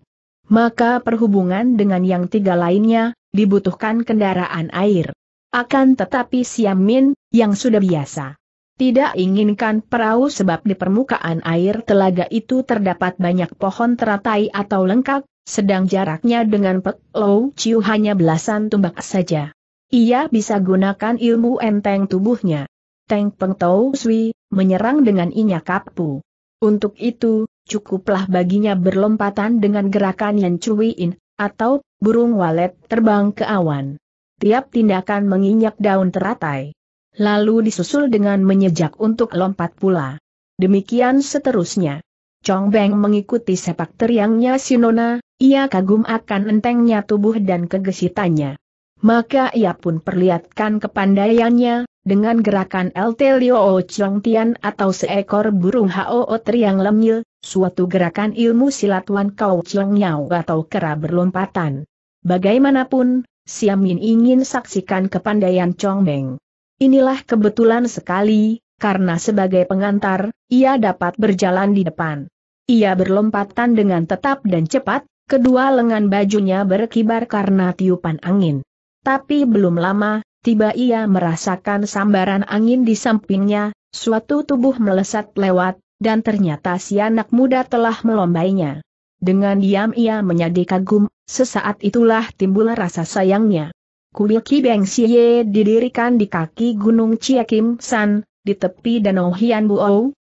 Maka perhubungan dengan yang tiga lainnya, dibutuhkan kendaraan air. Akan tetapi Siam Min, yang sudah biasa tidak inginkan perahu sebab di permukaan air telaga itu terdapat banyak pohon teratai atau lengkap, sedang jaraknya dengan Pek Lou Chiu hanya belasan tumbak saja. Ia bisa gunakan ilmu enteng tubuhnya. Teng Peng Tau Sui, menyerang dengan Inya Kapu. Untuk itu, cukuplah baginya berlompatan dengan gerakan yang cuiin, atau burung walet terbang ke awan. Tiap tindakan menginjak daun teratai. Lalu disusul dengan menyejak untuk lompat pula. Demikian seterusnya. Chong Beng mengikuti sepak teriangnya Sinona, ia kagum akan entengnya tubuh dan kegesitannya. Maka ia pun perlihatkan kepandaiannya, dengan gerakan LT Lioo Chong Tian atau seekor burung HOO teriang lemil, Suatu gerakan ilmu silat Wan Kau Cheng Yao atau kera berlompatan. Bagaimanapun, Siamin ingin saksikan kepandaian Chong Meng. Inilah kebetulan sekali, karena sebagai pengantar, ia dapat berjalan di depan. Ia berlompatan dengan tetap dan cepat, kedua lengan bajunya berkibar karena tiupan angin. Tapi belum lama, tiba ia merasakan sambaran angin di sampingnya, suatu tubuh melesat lewat, dan ternyata si anak muda telah melombainya. Dengan diam ia menjadi kagum, sesaat itulah timbul rasa sayangnya. Kuil Kibeng Siye didirikan di kaki Gunung Chiakim San, di tepi Danau Hian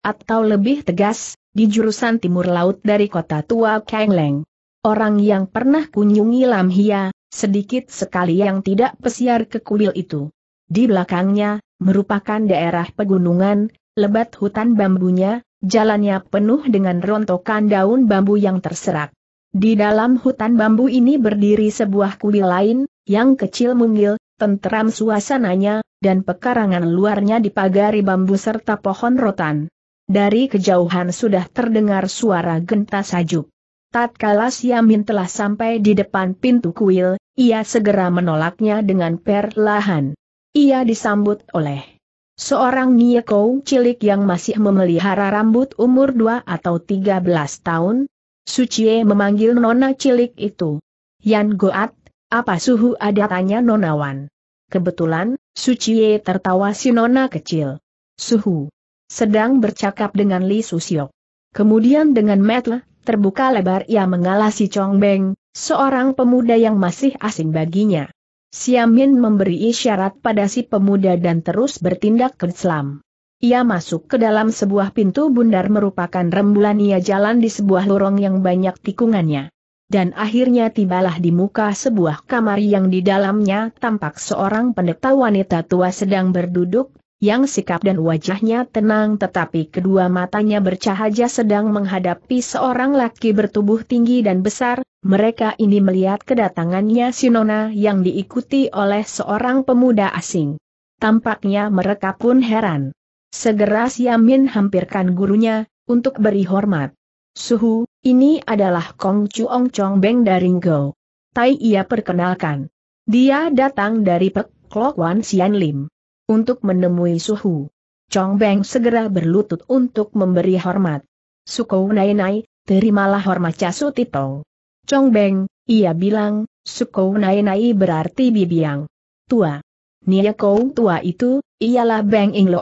atau lebih tegas, di jurusan timur laut dari kota tua Kangleng. Orang yang pernah kunjungi Lam Hia, sedikit sekali yang tidak pesiar ke kuil itu. Di belakangnya, merupakan daerah pegunungan, lebat hutan bambunya, Jalannya penuh dengan rontokan daun bambu yang terserak. Di dalam hutan bambu ini berdiri sebuah kuil lain, yang kecil mungil, tenteram suasananya, dan pekarangan luarnya dipagari bambu serta pohon rotan. Dari kejauhan sudah terdengar suara genta sajuk. Tatkala Siamin telah sampai di depan pintu kuil, ia segera menolaknya dengan perlahan. Ia disambut oleh Seorang Kou cilik yang masih memelihara rambut umur 2 atau 13 tahun, Sucie memanggil nona cilik itu. Yan Goat, apa suhu ada tanya nonawan. Kebetulan, Sucie tertawa si nona kecil. Suhu. Sedang bercakap dengan Li Susiok. Kemudian dengan metle, terbuka lebar ia mengalasi Chong Beng, seorang pemuda yang masih asing baginya. Siamin memberi isyarat pada si pemuda dan terus bertindak ke Islam. Ia masuk ke dalam sebuah pintu bundar merupakan rembulan ia jalan di sebuah lorong yang banyak tikungannya. Dan akhirnya tibalah di muka sebuah kamar yang di dalamnya tampak seorang pendeta wanita tua sedang berduduk, yang sikap dan wajahnya tenang tetapi kedua matanya bercahaya sedang menghadapi seorang laki bertubuh tinggi dan besar, mereka ini melihat kedatangannya Sinona yang diikuti oleh seorang pemuda asing. Tampaknya mereka pun heran. Segera Siamin hampirkan gurunya, untuk beri hormat. Suhu, ini adalah Kong Chuong Chong Beng dari Ngo. Tai ia perkenalkan. Dia datang dari Pek Klok Wan Sian Lim. Untuk menemui Suhu. Chong Beng segera berlutut untuk memberi hormat. Suko Nai Nai, terimalah hormat Casu Titong. Chong Beng, ia bilang, Sukou Nai Nai berarti bibiang. Tua. Nia Kou tua itu, ialah Beng Ing Lo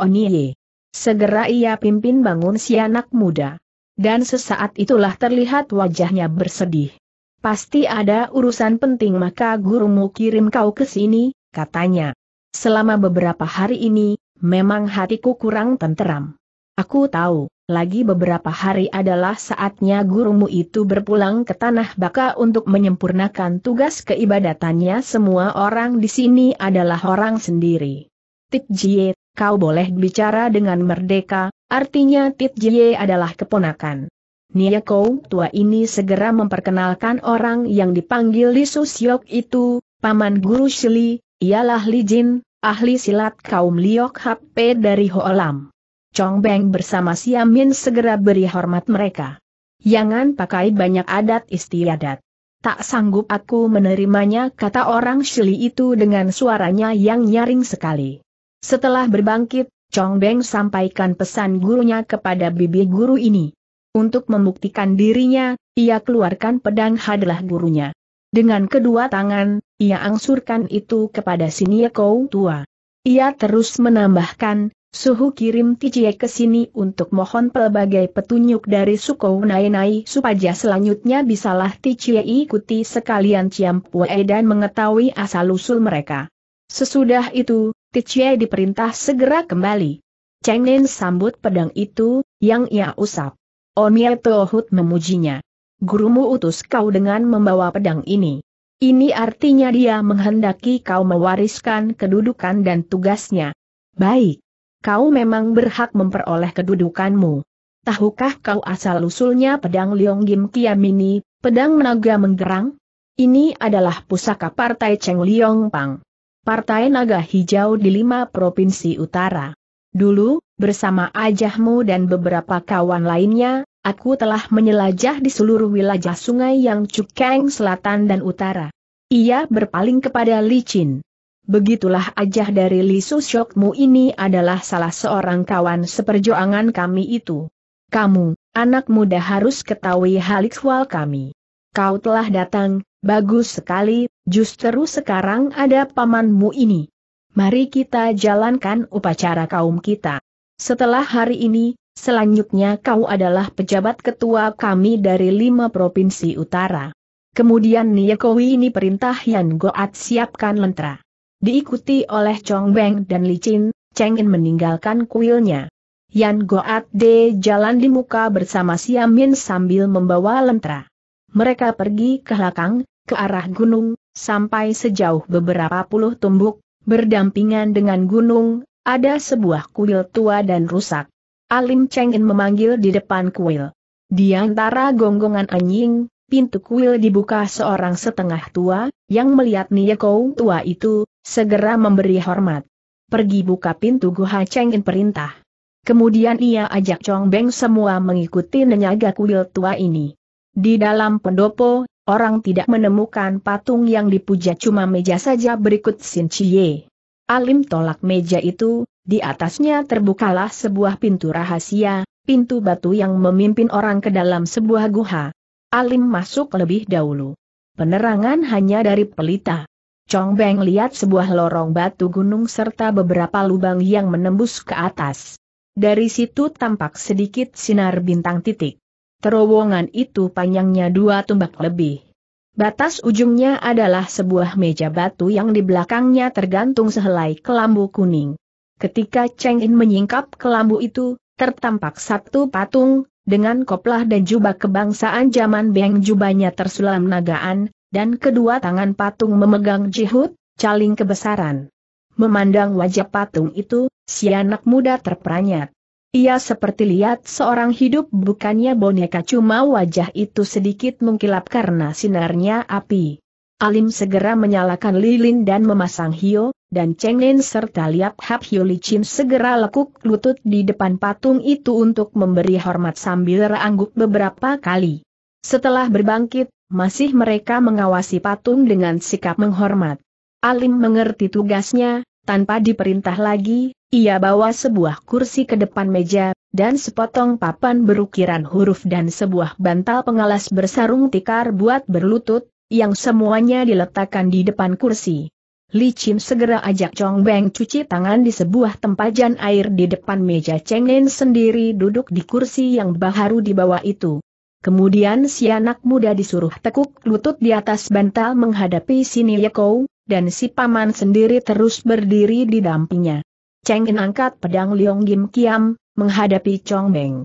Segera ia pimpin bangun si anak muda. Dan sesaat itulah terlihat wajahnya bersedih. Pasti ada urusan penting maka gurumu kirim kau ke sini, katanya. Selama beberapa hari ini, memang hatiku kurang tenteram. Aku tahu. Lagi beberapa hari adalah saatnya gurumu itu berpulang ke Tanah Baka untuk menyempurnakan tugas keibadatannya semua orang di sini adalah orang sendiri. Tit Jie, kau boleh bicara dengan merdeka, artinya Tit Jie adalah keponakan. Nia Kou tua ini segera memperkenalkan orang yang dipanggil Li Susyok itu, paman guru Shili, ialah Li Jin, ahli silat kaum Liok HP dari Hoalam. Chong Beng bersama Siamin segera beri hormat mereka. Jangan pakai banyak adat istiadat. Tak sanggup aku menerimanya kata orang Shili itu dengan suaranya yang nyaring sekali. Setelah berbangkit, Chong Beng sampaikan pesan gurunya kepada bibi guru ini. Untuk membuktikan dirinya, ia keluarkan pedang hadalah gurunya. Dengan kedua tangan, ia angsurkan itu kepada Sinie Kou tua. Ia terus menambahkan, Suhu kirim Tijie ke sini untuk mohon pelbagai petunjuk dari Suko Nainai supaya selanjutnya bisalah Tijie ikuti sekalian Pue dan mengetahui asal-usul mereka. Sesudah itu, Tijie diperintah segera kembali. Nen sambut pedang itu, yang ia usap. Omie oh, Tohut memujinya. Gurumu utus kau dengan membawa pedang ini. Ini artinya dia menghendaki kau mewariskan kedudukan dan tugasnya. Baik kau memang berhak memperoleh kedudukanmu. Tahukah kau asal-usulnya pedang Leong Gim Mini, pedang naga menggerang? Ini adalah pusaka Partai Cheng Liong Pang. Partai Naga Hijau di lima provinsi utara. Dulu, bersama Ajahmu dan beberapa kawan lainnya, aku telah menyelajah di seluruh wilayah sungai yang Cukeng Selatan dan Utara. Ia berpaling kepada Licin. Begitulah ajah dari Lisu Syokmu ini adalah salah seorang kawan seperjuangan kami itu. Kamu, anak muda harus ketahui hal ikhwal kami. Kau telah datang, bagus sekali, justru sekarang ada pamanmu ini. Mari kita jalankan upacara kaum kita. Setelah hari ini, selanjutnya kau adalah pejabat ketua kami dari lima provinsi utara. Kemudian Niekowi ini perintah Yan Goat siapkan lentera. Diikuti oleh Chong Beng dan Li Chin, Cheng In meninggalkan kuilnya. Yan Goat De jalan di muka bersama Siam Min sambil membawa lentera. Mereka pergi ke belakang, ke arah gunung, sampai sejauh beberapa puluh tumbuk, berdampingan dengan gunung, ada sebuah kuil tua dan rusak. Alim Cheng In memanggil di depan kuil. Di antara gonggongan anjing, pintu kuil dibuka seorang setengah tua, yang melihat Kou tua itu, Segera memberi hormat. Pergi buka pintu guha Cheng perintah. Kemudian ia ajak Chong Beng semua mengikuti nenyaga kuil tua ini. Di dalam pendopo, orang tidak menemukan patung yang dipuja cuma meja saja berikut Sin Chie. Alim tolak meja itu, di atasnya terbukalah sebuah pintu rahasia, pintu batu yang memimpin orang ke dalam sebuah guha. Alim masuk lebih dahulu. Penerangan hanya dari pelita. Chong Beng lihat sebuah lorong batu gunung serta beberapa lubang yang menembus ke atas. Dari situ tampak sedikit sinar bintang titik. Terowongan itu panjangnya dua tumbak lebih. Batas ujungnya adalah sebuah meja batu yang di belakangnya tergantung sehelai kelambu kuning. Ketika Cheng In menyingkap kelambu itu, tertampak satu patung, dengan koplah dan jubah kebangsaan zaman Beng jubahnya tersulam nagaan, dan kedua tangan patung memegang jihut, caling kebesaran. Memandang wajah patung itu, si anak muda terperanyat. Ia seperti lihat seorang hidup bukannya boneka cuma wajah itu sedikit mengkilap karena sinarnya api. Alim segera menyalakan lilin dan memasang hio, dan Cheng Lin serta Liap Hap Hio Licin segera lekuk lutut di depan patung itu untuk memberi hormat sambil angguk beberapa kali. Setelah berbangkit, masih mereka mengawasi patung dengan sikap menghormat. Alim mengerti tugasnya, tanpa diperintah lagi, ia bawa sebuah kursi ke depan meja, dan sepotong papan berukiran huruf dan sebuah bantal pengalas bersarung tikar buat berlutut, yang semuanya diletakkan di depan kursi. Li Chin segera ajak Chong Beng cuci tangan di sebuah tempajan air di depan meja Cheng Nen sendiri duduk di kursi yang baharu di bawah itu. Kemudian si anak muda disuruh tekuk lutut di atas bantal menghadapi Sini Yekou, dan si paman sendiri terus berdiri di dampingnya. Cheng In angkat pedang Liong Gim Kiam, menghadapi Chong Beng.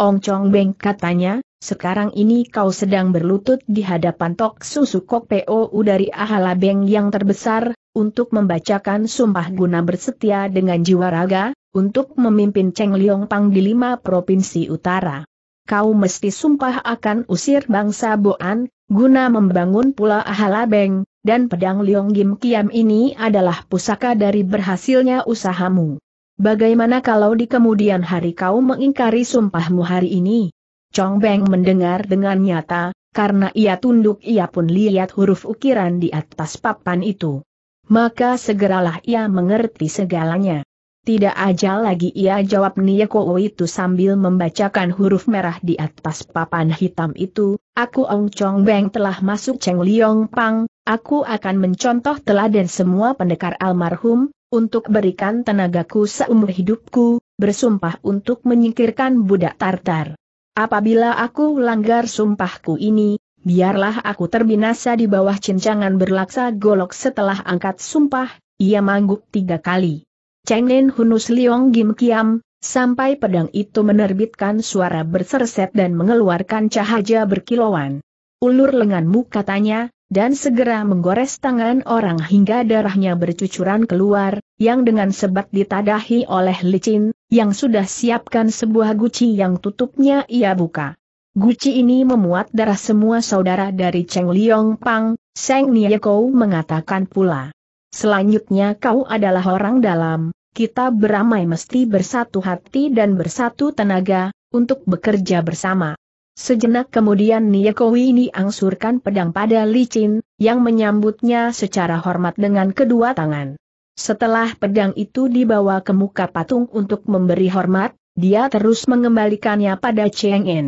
Ong Chong Beng katanya, sekarang ini kau sedang berlutut di hadapan Tok Susu Kok POU dari Ahala Beng yang terbesar, untuk membacakan sumpah guna bersetia dengan jiwa raga, untuk memimpin Cheng Liong Pang di lima provinsi utara kau mesti sumpah akan usir bangsa Boan, guna membangun pula Ahalabeng, dan pedang Liong Gim Kiam ini adalah pusaka dari berhasilnya usahamu. Bagaimana kalau di kemudian hari kau mengingkari sumpahmu hari ini? Chong Beng mendengar dengan nyata, karena ia tunduk ia pun lihat huruf ukiran di atas papan itu. Maka segeralah ia mengerti segalanya. Tidak aja lagi ia jawab Nieko itu sambil membacakan huruf merah di atas papan hitam itu, aku Ong Chong Beng telah masuk Cheng Liong Pang, aku akan mencontoh teladan semua pendekar almarhum, untuk berikan tenagaku seumur hidupku, bersumpah untuk menyingkirkan budak Tartar. Apabila aku langgar sumpahku ini, biarlah aku terbinasa di bawah cincangan berlaksa golok setelah angkat sumpah, ia mangguk tiga kali. Cheng Nen Hunus Liong Gim Kiam, sampai pedang itu menerbitkan suara berserset dan mengeluarkan cahaya berkilauan. Ulur lenganmu katanya, dan segera menggores tangan orang hingga darahnya bercucuran keluar, yang dengan sebat ditadahi oleh licin, yang sudah siapkan sebuah guci yang tutupnya ia buka. Guci ini memuat darah semua saudara dari Cheng Liong Pang, Seng Niekou mengatakan pula. Selanjutnya kau adalah orang dalam, kita beramai mesti bersatu hati dan bersatu tenaga, untuk bekerja bersama. Sejenak kemudian Niekowi ini angsurkan pedang pada licin, yang menyambutnya secara hormat dengan kedua tangan. Setelah pedang itu dibawa ke muka patung untuk memberi hormat, dia terus mengembalikannya pada Cheng En.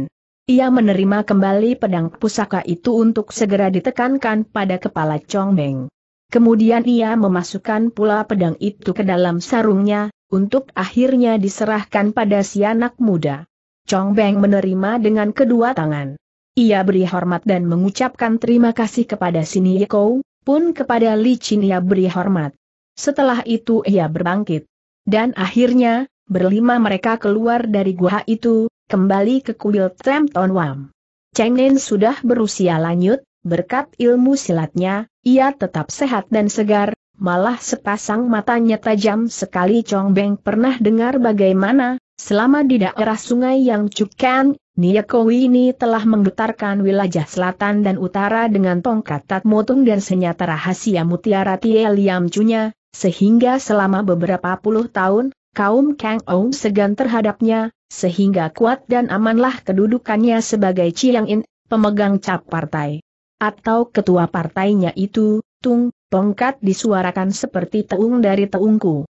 Ia menerima kembali pedang pusaka itu untuk segera ditekankan pada kepala Chong Beng. Kemudian ia memasukkan pula pedang itu ke dalam sarungnya, untuk akhirnya diserahkan pada si anak muda. Chong Beng menerima dengan kedua tangan. Ia beri hormat dan mengucapkan terima kasih kepada Sini pun kepada Li Chin ia beri hormat. Setelah itu ia berbangkit. Dan akhirnya, berlima mereka keluar dari gua itu, kembali ke kuil Tremton Wam. Cheng Nen sudah berusia lanjut, berkat ilmu silatnya, ia tetap sehat dan segar, malah sepasang matanya tajam sekali Chong Beng pernah dengar bagaimana, selama di daerah sungai yang Cukan, Niyakowi ini telah menggetarkan wilayah selatan dan utara dengan tongkat tatmotung dan senyata rahasia mutiara Tiel Liam Cunya, sehingga selama beberapa puluh tahun, kaum Kang Ou segan terhadapnya, sehingga kuat dan amanlah kedudukannya sebagai Chiang In, pemegang cap partai atau ketua partainya itu, tung, tongkat disuarakan seperti teung dari teungku.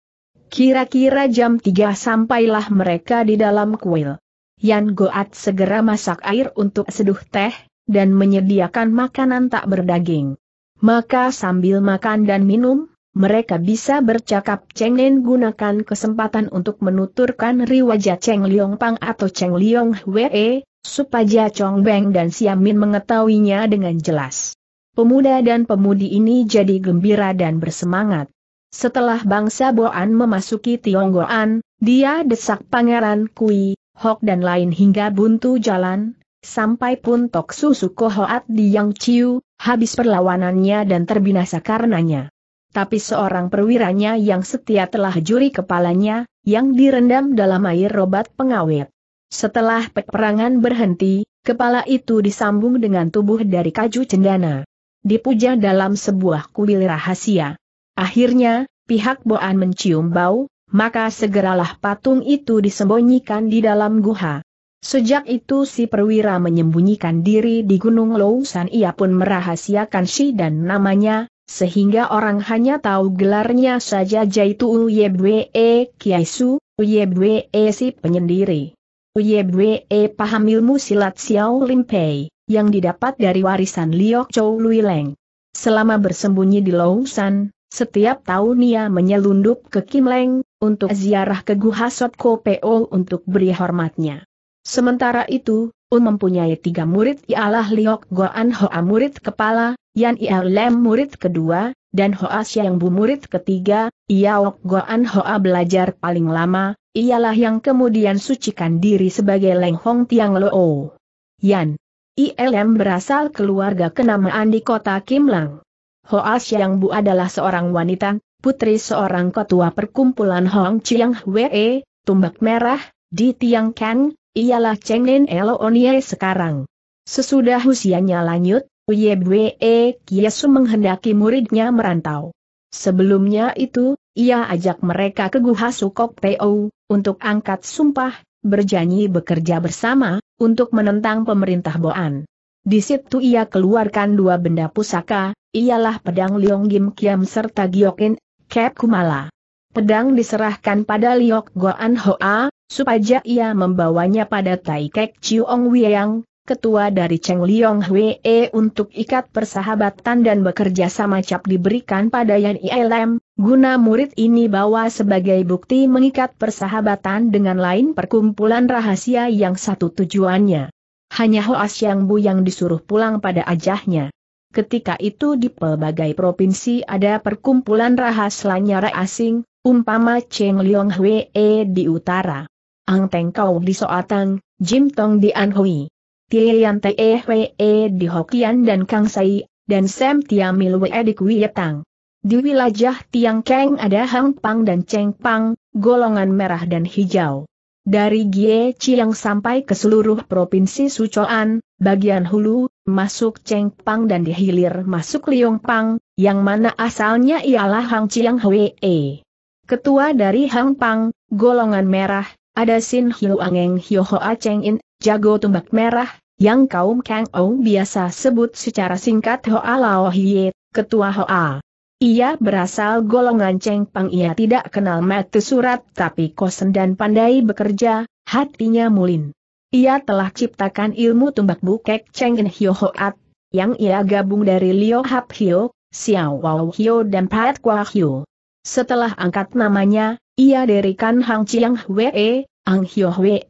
Kira-kira jam 3 sampailah mereka di dalam kuil. Yan Goat segera masak air untuk seduh teh, dan menyediakan makanan tak berdaging. Maka sambil makan dan minum, mereka bisa bercakap cengen gunakan kesempatan untuk menuturkan riwayat Cheng Liong Pang atau Cheng Liong Hwee, supaya Chong Beng dan Siamin mengetahuinya dengan jelas. Pemuda dan pemudi ini jadi gembira dan bersemangat. Setelah bangsa Boan memasuki Tionggoan, dia desak Pangeran Kui, Hok dan lain hingga buntu jalan, sampai pun Tok Susu Kohoat di Yang Chiu, habis perlawanannya dan terbinasa karenanya. Tapi seorang perwiranya yang setia telah juri kepalanya, yang direndam dalam air robat pengawet. Setelah peperangan berhenti, kepala itu disambung dengan tubuh dari kaju cendana. Dipuja dalam sebuah kuil rahasia. Akhirnya, pihak Boan mencium bau, maka segeralah patung itu disembunyikan di dalam guha. Sejak itu si perwira menyembunyikan diri di Gunung Lousan ia pun merahasiakan si dan namanya, sehingga orang hanya tahu gelarnya saja yaitu Uyebwe Kiaisu, Uyebwe e si penyendiri. Uyebwe eh, paham ilmu silat Xiao Lim Pei, yang didapat dari warisan Liok Chou Lui Leng. Selama bersembunyi di Lousan, setiap tahun ia menyelundup ke Kim Leng, untuk ziarah ke Guha Sot Ko Peol untuk beri hormatnya. Sementara itu, Un mempunyai tiga murid ialah Liok Goan Hoa murid kepala, Yan Ia Lem murid kedua, dan Hoa Siang Bu murid ketiga, Iaok Goan Hoa belajar paling lama, ialah yang kemudian sucikan diri sebagai Leng Hong Tiang Loo. Yan. ILM berasal keluarga kenamaan di kota Kim Lang. Hoa Xiang Bu adalah seorang wanita, putri seorang ketua perkumpulan Hong Chiang Hwee, tumbak merah, di Tiang Kang. ialah Cheng Nen Elonie sekarang. Sesudah usianya lanjut, Uyebwe Kiesu menghendaki muridnya merantau. Sebelumnya itu, ia ajak mereka ke Guha Sukok Teo, untuk angkat sumpah, berjanji bekerja bersama, untuk menentang pemerintah Boan. Di situ ia keluarkan dua benda pusaka, ialah pedang Liong Gim Kiam serta Giokin Kep Kumala. Pedang diserahkan pada Liok Goan Hoa, supaya ia membawanya pada Tai Kek Chiu Ong Wiyang, ketua dari Cheng Liong Hwee untuk ikat persahabatan dan bekerja sama cap diberikan pada Yan ILM, guna murid ini bawa sebagai bukti mengikat persahabatan dengan lain perkumpulan rahasia yang satu tujuannya. Hanya Hoa Xiang Bu yang disuruh pulang pada ajahnya. Ketika itu di pelbagai provinsi ada perkumpulan rahas lanyara asing, umpama Cheng Liong Hwee di utara. Ang Teng Kau di Soatang, Jim Tong di Anhui. Tian Tehwe e di Hokian dan Kangsai, dan Sam Tiamil We di Kuietang. Di wilayah Tiang Keng ada Hang Pang dan Cheng Pang, golongan merah dan hijau. Dari Gie Chiang sampai ke seluruh provinsi Sucoan, bagian hulu, masuk Cheng Pang dan di hilir masuk Liong Pang, yang mana asalnya ialah Hang Chiang Hwee. Ketua dari Hang Pang, golongan merah, ada Sin Hiu Angeng Hio Hoa Cheng In, jago tombak merah, yang kaum Kang Ong biasa sebut secara singkat Hoa Lao Hie, Ketua Hoa. Ia berasal golongan Cheng Pang ia tidak kenal mati surat tapi kosen dan pandai bekerja, hatinya mulin. Ia telah ciptakan ilmu tumbak bukek Cheng En Hyo Hoat, yang ia gabung dari Lio Hap Hio, Xiao Wau Hio dan Pat Kwa Hio. Setelah angkat namanya, ia dirikan Hang Chiang Hwe, Ang Hio Hwe,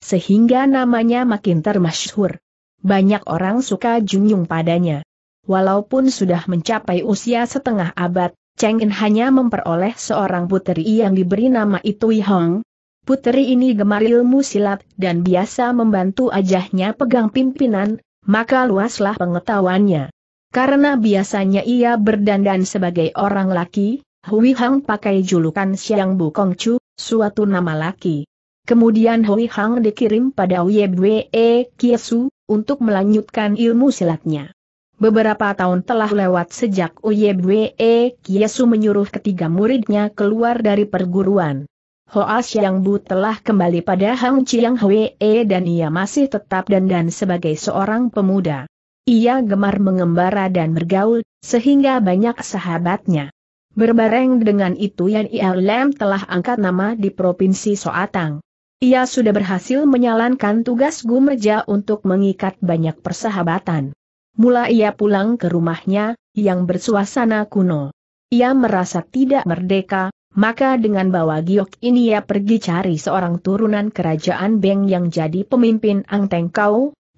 sehingga namanya makin termasyhur. Banyak orang suka junjung padanya. Walaupun sudah mencapai usia setengah abad, Cheng In hanya memperoleh seorang puteri yang diberi nama Itui Hong. Puteri ini gemar ilmu silat dan biasa membantu ajahnya pegang pimpinan, maka luaslah pengetahuannya. Karena biasanya ia berdandan sebagai orang laki, Hui Hong pakai julukan Siang Bu Kong Chu, suatu nama laki. Kemudian Hui Hang dikirim pada Yebwe e, Kiesu, untuk melanjutkan ilmu silatnya. Beberapa tahun telah lewat sejak Uyebwe e, Kiesu menyuruh ketiga muridnya keluar dari perguruan. Hoa Xiang Bu telah kembali pada Hang Chiang Hwee dan ia masih tetap dandan sebagai seorang pemuda. Ia gemar mengembara dan bergaul, sehingga banyak sahabatnya. Berbareng dengan itu Yan Ia Lam telah angkat nama di Provinsi Soatang. Ia sudah berhasil menyalankan tugas Gumerja untuk mengikat banyak persahabatan. Mula ia pulang ke rumahnya, yang bersuasana kuno. Ia merasa tidak merdeka, maka dengan bawa giok ini ia pergi cari seorang turunan kerajaan Beng yang jadi pemimpin Ang Teng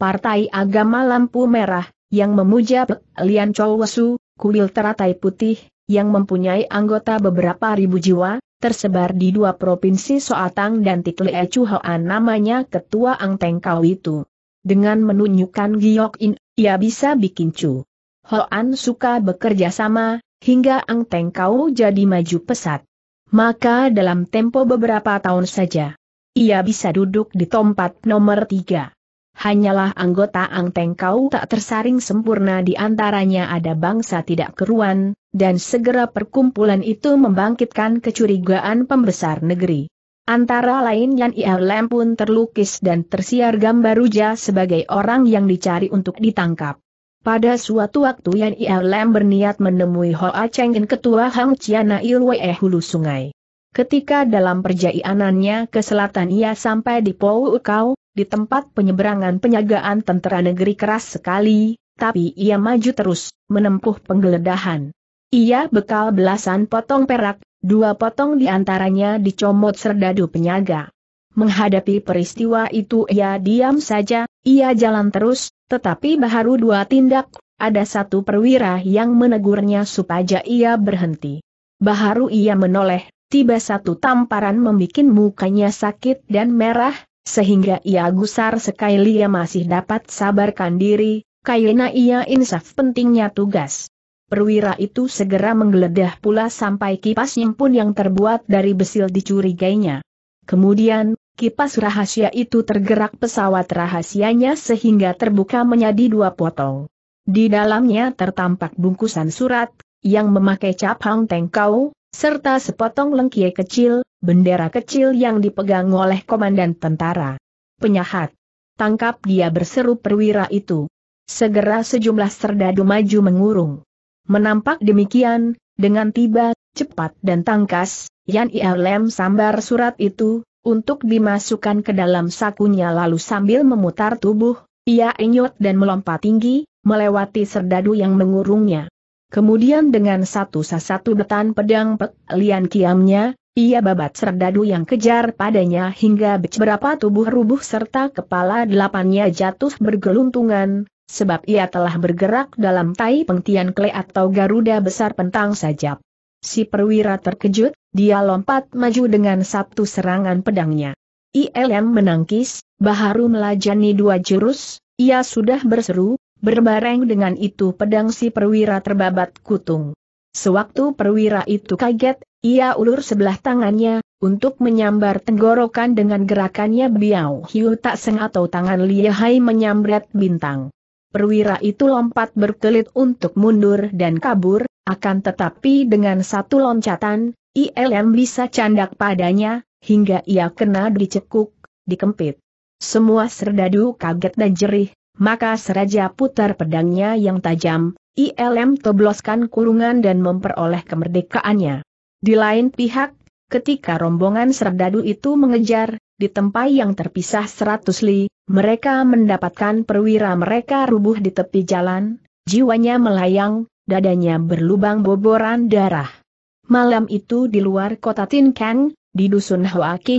Partai Agama Lampu Merah, yang memuja Lian Chowesu, kuil teratai putih, yang mempunyai anggota beberapa ribu jiwa, tersebar di dua provinsi Soatang dan Tikle Echuhoan namanya Ketua Angteng Kau itu. Dengan menunjukkan Giok In, ia bisa bikin Cu. Hoan suka bekerja sama, hingga Angteng Kau jadi maju pesat. Maka dalam tempo beberapa tahun saja, ia bisa duduk di tempat nomor tiga. Hanyalah anggota Teng kau tak tersaring sempurna di antaranya ada bangsa tidak keruan, dan segera perkumpulan itu membangkitkan kecurigaan pembesar negeri. Antara lain Yan Lem pun terlukis dan tersiar gambar Ruja sebagai orang yang dicari untuk ditangkap. Pada suatu waktu Yan Lem berniat menemui Hoa Chengin ketua Hang Chiana Ilwe Hulu Sungai. Ketika dalam perjalanannya ke selatan ia sampai di Pau Kau, di tempat penyeberangan penyagaan tentara negeri keras sekali, tapi ia maju terus, menempuh penggeledahan. Ia bekal belasan potong perak, dua potong di antaranya dicomot serdadu penyaga. Menghadapi peristiwa itu ia diam saja, ia jalan terus, tetapi baru dua tindak, ada satu perwira yang menegurnya supaya ia berhenti. Baharu ia menoleh, tiba satu tamparan membuat mukanya sakit dan merah, sehingga ia gusar sekali ia masih dapat sabarkan diri, karena ia insaf pentingnya tugas. Perwira itu segera menggeledah pula sampai kipas nyempun yang terbuat dari besil dicurigainya. Kemudian, kipas rahasia itu tergerak pesawat rahasianya sehingga terbuka menjadi dua potong. Di dalamnya tertampak bungkusan surat, yang memakai cap Hang Tengkau, serta sepotong lengkie kecil, bendera kecil yang dipegang oleh komandan tentara. Penyahat. Tangkap dia berseru perwira itu. Segera sejumlah serdadu maju mengurung. Menampak demikian, dengan tiba, cepat dan tangkas, Yan Ialem sambar surat itu, untuk dimasukkan ke dalam sakunya lalu sambil memutar tubuh, ia enyot dan melompat tinggi, melewati serdadu yang mengurungnya. Kemudian dengan satu-satu betan pedang pek lian kiamnya, ia babat serdadu yang kejar padanya hingga beberapa tubuh rubuh serta kepala delapannya jatuh bergeluntungan, sebab ia telah bergerak dalam tai pengtian kle atau garuda besar pentang sajap. Si perwira terkejut, dia lompat maju dengan satu serangan pedangnya. ILM menangkis, Baharu melajani dua jurus, ia sudah berseru, Berbareng dengan itu pedang si perwira terbabat kutung. Sewaktu perwira itu kaget, ia ulur sebelah tangannya, untuk menyambar tenggorokan dengan gerakannya Biao Hiu Tak Seng atau tangan Liahai menyambret bintang. Perwira itu lompat berkelit untuk mundur dan kabur, akan tetapi dengan satu loncatan, ILM bisa candak padanya, hingga ia kena dicekuk, dikempit. Semua serdadu kaget dan jerih, maka seraja putar pedangnya yang tajam, ILM tobloskan kurungan dan memperoleh kemerdekaannya. Di lain pihak, ketika rombongan serdadu itu mengejar, di tempat yang terpisah seratus li, mereka mendapatkan perwira mereka rubuh di tepi jalan, jiwanya melayang, dadanya berlubang boboran darah. Malam itu di luar kota Tin Kang, di dusun Hoa Ki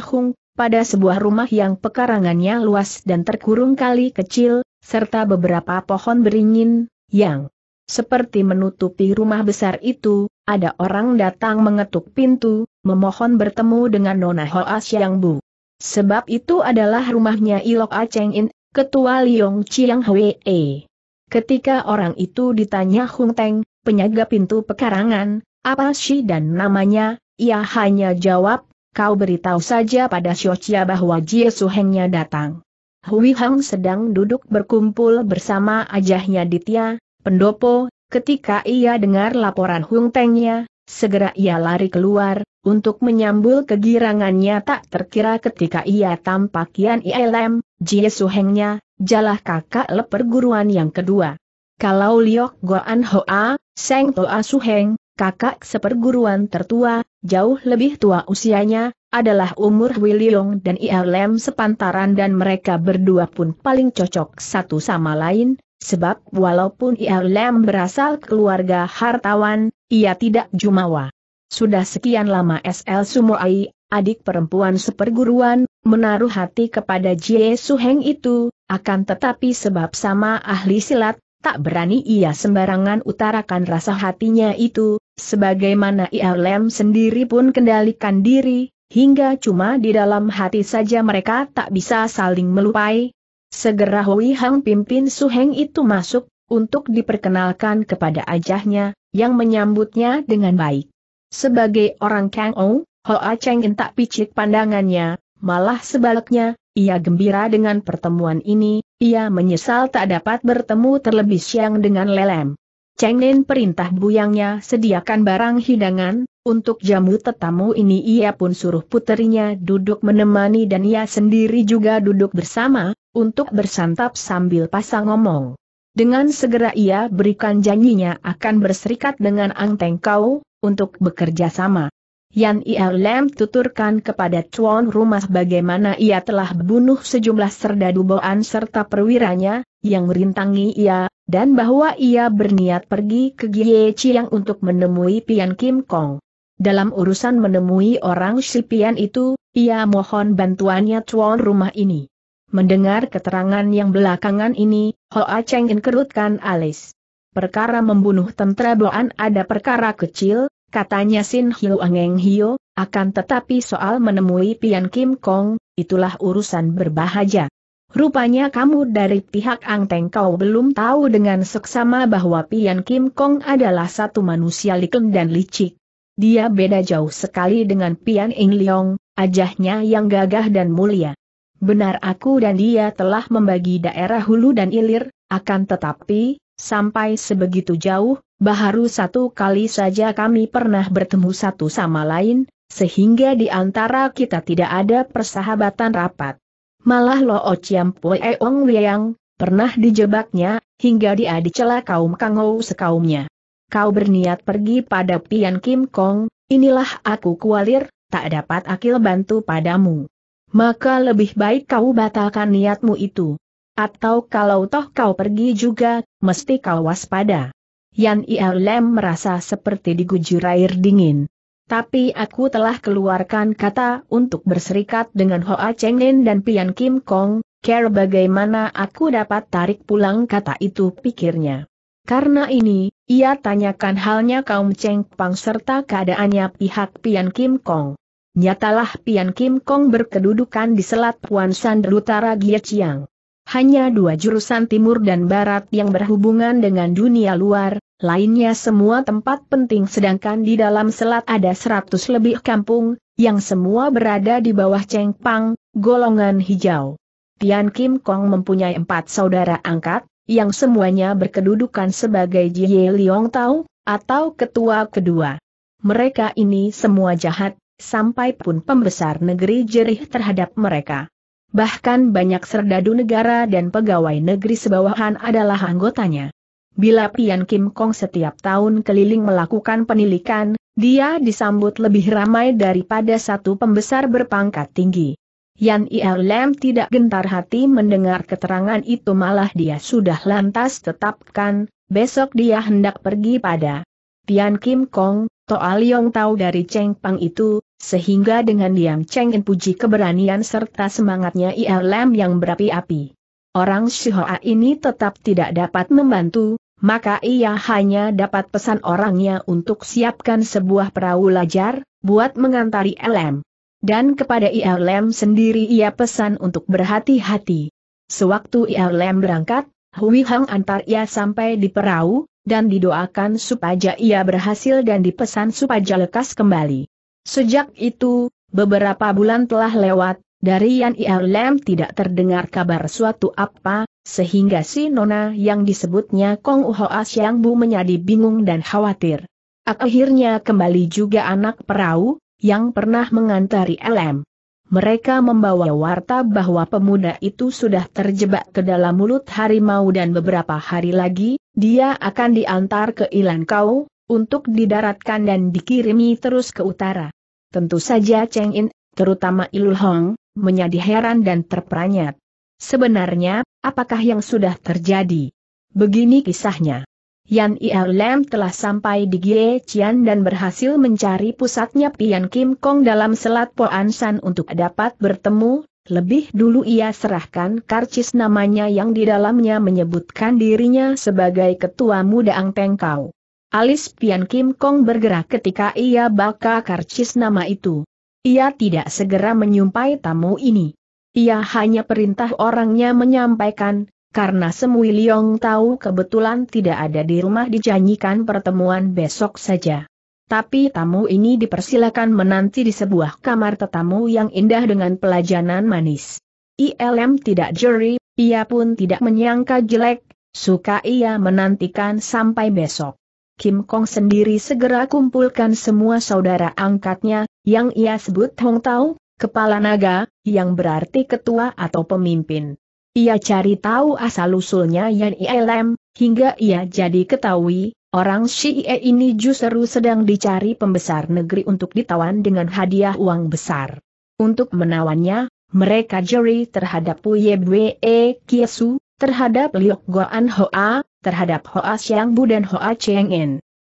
pada sebuah rumah yang pekarangannya luas dan terkurung kali kecil, serta beberapa pohon beringin, yang seperti menutupi rumah besar itu, ada orang datang mengetuk pintu, memohon bertemu dengan Nona Hoa Siang Bu. Sebab itu adalah rumahnya Ilok Aceng In, ketua Liong Chiang Hwee. Ketika orang itu ditanya Hung Teng, penyaga pintu pekarangan, apa sih dan namanya, ia hanya jawab, kau beritahu saja pada Chia bahwa Jie Suhengnya datang. Hui Hang sedang duduk berkumpul bersama ajahnya Ditya, pendopo, ketika ia dengar laporan Hung Tengnya, segera ia lari keluar, untuk menyambul kegirangannya tak terkira ketika ia tampak Yan Ilm, Jie Suhengnya, jalah kakak le perguruan yang kedua. Kalau Liok Goan Hoa, Seng Toa Suheng, kakak seperguruan tertua, jauh lebih tua usianya, adalah umur William dan Lem sepantaran dan mereka berdua pun paling cocok satu sama lain, sebab walaupun Lem berasal keluarga hartawan, ia tidak jumawa. Sudah sekian lama SL Sumoai, adik perempuan seperguruan, menaruh hati kepada Jie Suheng itu, akan tetapi sebab sama ahli silat, tak berani ia sembarangan utarakan rasa hatinya itu, sebagaimana ia lem sendiri pun kendalikan diri, hingga cuma di dalam hati saja mereka tak bisa saling melupai. Segera Hui Hang pimpin Suheng itu masuk, untuk diperkenalkan kepada ajahnya, yang menyambutnya dengan baik. Sebagai orang Kang Ou, Hoa Cheng tak picik pandangannya, malah sebaliknya, ia gembira dengan pertemuan ini, ia menyesal tak dapat bertemu terlebih siang dengan Lelem. Cheng Nen perintah buyangnya sediakan barang hidangan, untuk jamu tetamu ini ia pun suruh puterinya duduk menemani dan ia sendiri juga duduk bersama, untuk bersantap sambil pasang ngomong. Dengan segera ia berikan janjinya akan berserikat dengan Ang Teng Kau, untuk bekerja sama. Yan Lem tuturkan kepada Chuan rumah bagaimana ia telah bunuh sejumlah serdadu Boan serta perwiranya, yang merintangi ia, dan bahwa ia berniat pergi ke Gie Chiang untuk menemui Pian Kim Kong. Dalam urusan menemui orang si Pian itu, ia mohon bantuannya Chuan rumah ini. Mendengar keterangan yang belakangan ini, A Cheng kerutkan alis. Perkara membunuh tentera Boan ada perkara kecil, Katanya Sin Hiu Angeng Hiu, akan tetapi soal menemui Pian Kim Kong, itulah urusan berbahaya. Rupanya kamu dari pihak Ang Teng kau belum tahu dengan seksama bahwa Pian Kim Kong adalah satu manusia liken dan licik. Dia beda jauh sekali dengan Pian Ing Leong, ajahnya yang gagah dan mulia. Benar aku dan dia telah membagi daerah hulu dan ilir, akan tetapi, sampai sebegitu jauh, baharu satu kali saja kami pernah bertemu satu sama lain, sehingga di antara kita tidak ada persahabatan rapat. Malah Lo Ociam Pue Ong Liang, pernah dijebaknya, hingga dia dicela kaum Kangou sekaumnya. Kau berniat pergi pada Pian Kim Kong, inilah aku kualir, tak dapat akil bantu padamu. Maka lebih baik kau batalkan niatmu itu. Atau kalau toh kau pergi juga, mesti kau waspada. Yan Ilem merasa seperti digujur air dingin. Tapi aku telah keluarkan kata untuk berserikat dengan Hoa Cheng Nin dan Pian Kim Kong, care bagaimana aku dapat tarik pulang kata itu pikirnya. Karena ini, ia tanyakan halnya kaum Cheng Pang serta keadaannya pihak Pian Kim Kong. Nyatalah Pian Kim Kong berkedudukan di Selat Puan San Utara Giechiang. Hanya dua jurusan timur dan barat yang berhubungan dengan dunia luar, lainnya semua tempat penting sedangkan di dalam selat ada seratus lebih kampung, yang semua berada di bawah Cengpang, golongan hijau. Tian Kim Kong mempunyai empat saudara angkat, yang semuanya berkedudukan sebagai Jie Liong Tao, atau ketua kedua. Mereka ini semua jahat, sampai pun pembesar negeri jerih terhadap mereka. Bahkan banyak serdadu negara dan pegawai negeri sebawahan adalah anggotanya. Bila Pian Kim Kong setiap tahun keliling melakukan penilikan, dia disambut lebih ramai daripada satu pembesar berpangkat tinggi. Yan Il Lam tidak gentar hati mendengar keterangan itu malah dia sudah lantas tetapkan, besok dia hendak pergi pada Pian Kim Kong, Toa Liong tahu dari Cheng Pang itu, sehingga dengan diam Cheng In puji keberanian serta semangatnya ILM yang berapi-api. Orang Shihoa ini tetap tidak dapat membantu, maka ia hanya dapat pesan orangnya untuk siapkan sebuah perahu lajar, buat mengantari LM. Dan kepada ILM sendiri ia pesan untuk berhati-hati. Sewaktu ILM berangkat, Hui Hang antar ia sampai di perahu, dan didoakan supaya ia berhasil dan dipesan supaya lekas kembali. Sejak itu, beberapa bulan telah lewat, dari Yan Ilm tidak terdengar kabar suatu apa, sehingga si Nona yang disebutnya Kong Uhoa Siang Bu menjadi bingung dan khawatir. Akhirnya kembali juga anak perahu, yang pernah mengantari LM. Mereka membawa warta bahwa pemuda itu sudah terjebak ke dalam mulut harimau dan beberapa hari lagi, dia akan diantar ke Ilan Kau untuk didaratkan dan dikirimi terus ke utara. Tentu saja Cheng In, terutama Ilul Hong, menjadi heran dan terperanjat. Sebenarnya, apakah yang sudah terjadi? Begini kisahnya. Yan Il Lam telah sampai di Gie Chian dan berhasil mencari pusatnya Pian Kim Kong dalam Selat Po Ansan untuk dapat bertemu. Lebih dulu ia serahkan karcis namanya yang di dalamnya menyebutkan dirinya sebagai Ketua Muda Ang Pengkau. Alis Pian Kim Kong bergerak ketika ia baka karcis nama itu. Ia tidak segera menyumpai tamu ini. Ia hanya perintah orangnya menyampaikan, karena Semui Liong tahu kebetulan tidak ada di rumah dijanjikan pertemuan besok saja. Tapi tamu ini dipersilakan menanti di sebuah kamar tetamu yang indah dengan pelajanan manis. ILM tidak jeri, ia pun tidak menyangka jelek, suka ia menantikan sampai besok. Kim Kong sendiri segera kumpulkan semua saudara angkatnya, yang ia sebut Hong Tao, kepala naga, yang berarti ketua atau pemimpin. Ia cari tahu asal-usulnya Yan Ilm, hingga ia jadi ketahui, orang Xie ini justru sedang dicari pembesar negeri untuk ditawan dengan hadiah uang besar. Untuk menawannya, mereka jeri terhadap Puyebwe Kiesu, terhadap Liok Goan Hoa, terhadap Hoa Xiang Bu dan Hoa Cheng In.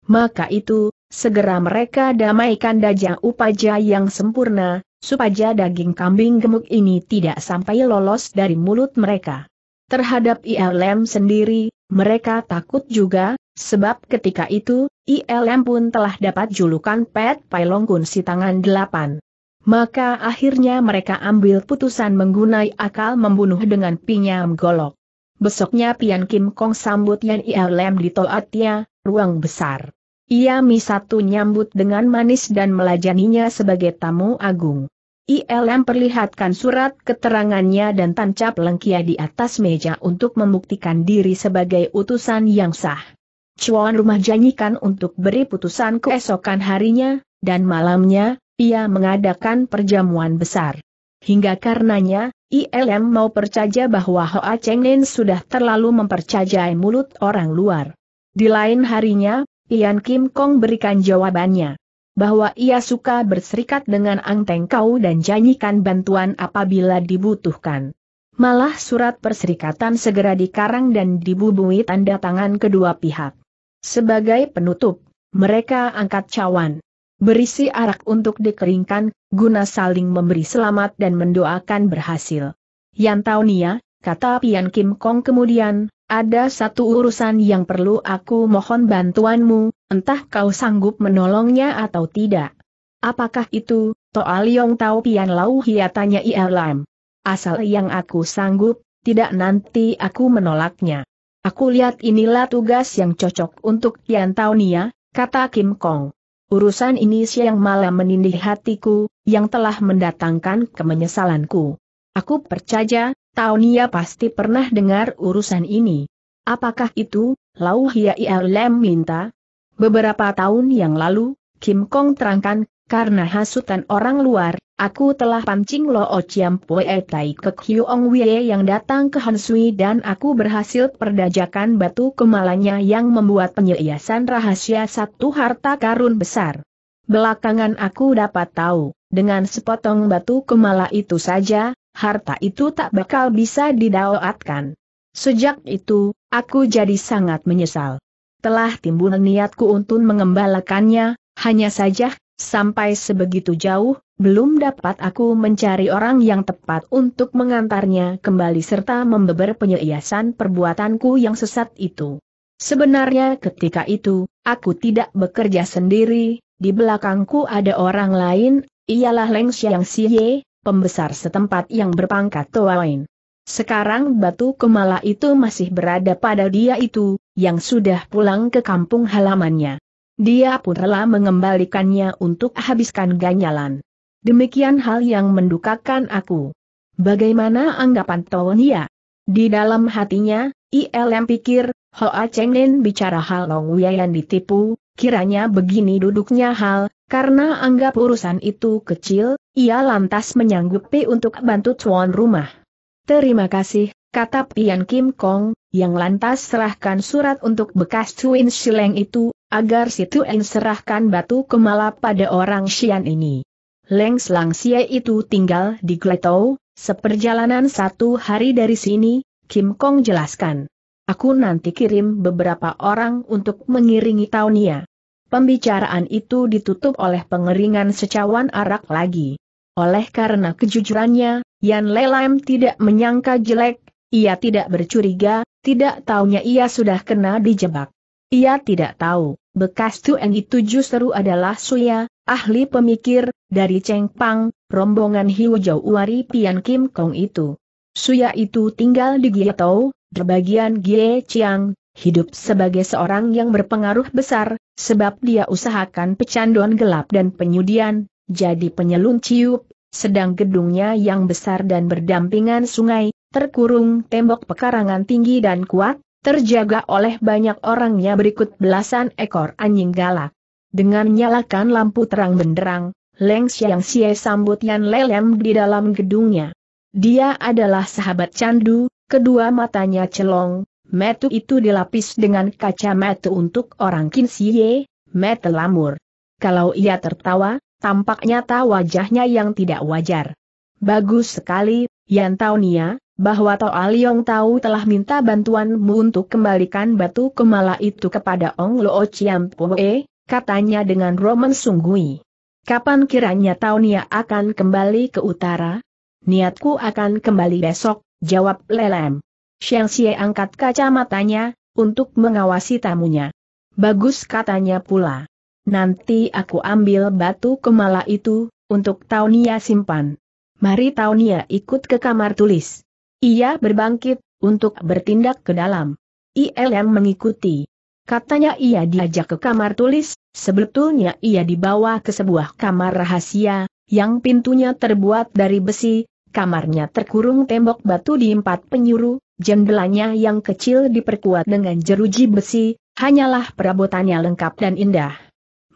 Maka itu, segera mereka damaikan dajang upaja yang sempurna, supaya daging kambing gemuk ini tidak sampai lolos dari mulut mereka. Terhadap ILM sendiri, mereka takut juga, sebab ketika itu, ILM pun telah dapat julukan Pet Pailongkun si tangan delapan. Maka akhirnya mereka ambil putusan menggunai akal membunuh dengan pinyam golok. Besoknya Pian Kim Kong sambut Yan Ilm di Toatia, ruang besar. Ia Mi Satu nyambut dengan manis dan melajaninya sebagai tamu agung. ILM perlihatkan surat keterangannya dan tancap lengkia di atas meja untuk membuktikan diri sebagai utusan yang sah. Cuan rumah janjikan untuk beri putusan keesokan harinya, dan malamnya, ia mengadakan perjamuan besar. Hingga karenanya, ILM mau percaya bahwa Hoa Cheng Nen sudah terlalu mempercayai mulut orang luar. Di lain harinya, Ian Kim Kong berikan jawabannya bahwa ia suka berserikat dengan Ang Teng Kau dan janjikan bantuan apabila dibutuhkan. Malah surat perserikatan segera dikarang dan dibubui tanda tangan kedua pihak. Sebagai penutup, mereka angkat cawan berisi arak untuk dikeringkan, guna saling memberi selamat dan mendoakan berhasil. Yan ya, kata Pian Kim Kong kemudian, ada satu urusan yang perlu aku mohon bantuanmu, entah kau sanggup menolongnya atau tidak. Apakah itu, Toa Liong Tau Pian Lau Hia tanya Ialam. Asal yang aku sanggup, tidak nanti aku menolaknya. Aku lihat inilah tugas yang cocok untuk Yan Nia, kata Kim Kong. Urusan ini siang malam menindih hatiku, yang telah mendatangkan kemenyesalanku. Aku percaya, Taunia pasti pernah dengar urusan ini. Apakah itu, Lau Hia Lem minta? Beberapa tahun yang lalu, Kim Kong terangkan, karena hasutan orang luar, aku telah pancing Lo Chiam Pue Tai Kek ong wye yang datang ke Hansui dan aku berhasil perdajakan batu kemalanya yang membuat penyiasan rahasia satu harta karun besar. Belakangan aku dapat tahu, dengan sepotong batu kemala itu saja, harta itu tak bakal bisa didaoatkan. Sejak itu, aku jadi sangat menyesal. Telah timbul niatku untuk mengembalakannya, hanya saja Sampai sebegitu jauh, belum dapat aku mencari orang yang tepat untuk mengantarnya kembali serta membeber penyiasan perbuatanku yang sesat itu. Sebenarnya ketika itu, aku tidak bekerja sendiri, di belakangku ada orang lain, ialah Leng Xiang Xie, pembesar setempat yang berpangkat Toain. Sekarang batu kemala itu masih berada pada dia itu, yang sudah pulang ke kampung halamannya. Dia pun rela mengembalikannya untuk habiskan ganjalan. Demikian hal yang mendukakan aku. Bagaimana anggapan Tonia? Di dalam hatinya, ILM pikir, Hoa Chengnen bicara hal Long yang ditipu, kiranya begini duduknya hal, karena anggap urusan itu kecil, ia lantas menyanggupi untuk bantu tuan rumah. Terima kasih, kata Pian Kim Kong, yang lantas serahkan surat untuk bekas Tuin Sileng itu, agar si Tuin serahkan batu kemala pada orang Xian ini. Leng Selang Xie itu tinggal di Gletou, seperjalanan satu hari dari sini, Kim Kong jelaskan. Aku nanti kirim beberapa orang untuk mengiringi Taunia. Pembicaraan itu ditutup oleh pengeringan secawan arak lagi. Oleh karena kejujurannya, Yan Lelam tidak menyangka jelek ia tidak bercuriga, tidak taunya ia sudah kena dijebak. Ia tidak tahu, bekas tuan itu justru adalah Suya, ahli pemikir, dari Cheng Pang, rombongan Hiu Jau Uari Pian Kim Kong itu. Suya itu tinggal di Gietau, Tau, berbagian Gie Chiang, hidup sebagai seorang yang berpengaruh besar, sebab dia usahakan pecanduan gelap dan penyudian, jadi penyelun ciup. sedang gedungnya yang besar dan berdampingan sungai, terkurung tembok pekarangan tinggi dan kuat, terjaga oleh banyak orangnya berikut belasan ekor anjing galak. Dengan nyalakan lampu terang benderang, Leng Xiang sia sambut Yan Lelem di dalam gedungnya. Dia adalah sahabat candu, kedua matanya celong, metu itu dilapis dengan kaca metu untuk orang kinsiye, metu lamur. Kalau ia tertawa, tampak nyata wajahnya yang tidak wajar. Bagus sekali, Yan Taunia, bahwa Toa Liong Tau telah minta bantuanmu untuk kembalikan batu kemala itu kepada Ong Lo Chiam Poe, katanya dengan Roman Sunggui. Kapan kiranya Tau Nia akan kembali ke utara? Niatku akan kembali besok, jawab Lelem. Xiang Xie angkat kacamatanya, untuk mengawasi tamunya. Bagus katanya pula. Nanti aku ambil batu kemala itu, untuk Taunia simpan. Mari Taunia ikut ke kamar tulis. Ia berbangkit, untuk bertindak ke dalam. ILM mengikuti. Katanya ia diajak ke kamar tulis, sebetulnya ia dibawa ke sebuah kamar rahasia, yang pintunya terbuat dari besi, kamarnya terkurung tembok batu di empat penyuru, jendelanya yang kecil diperkuat dengan jeruji besi, hanyalah perabotannya lengkap dan indah.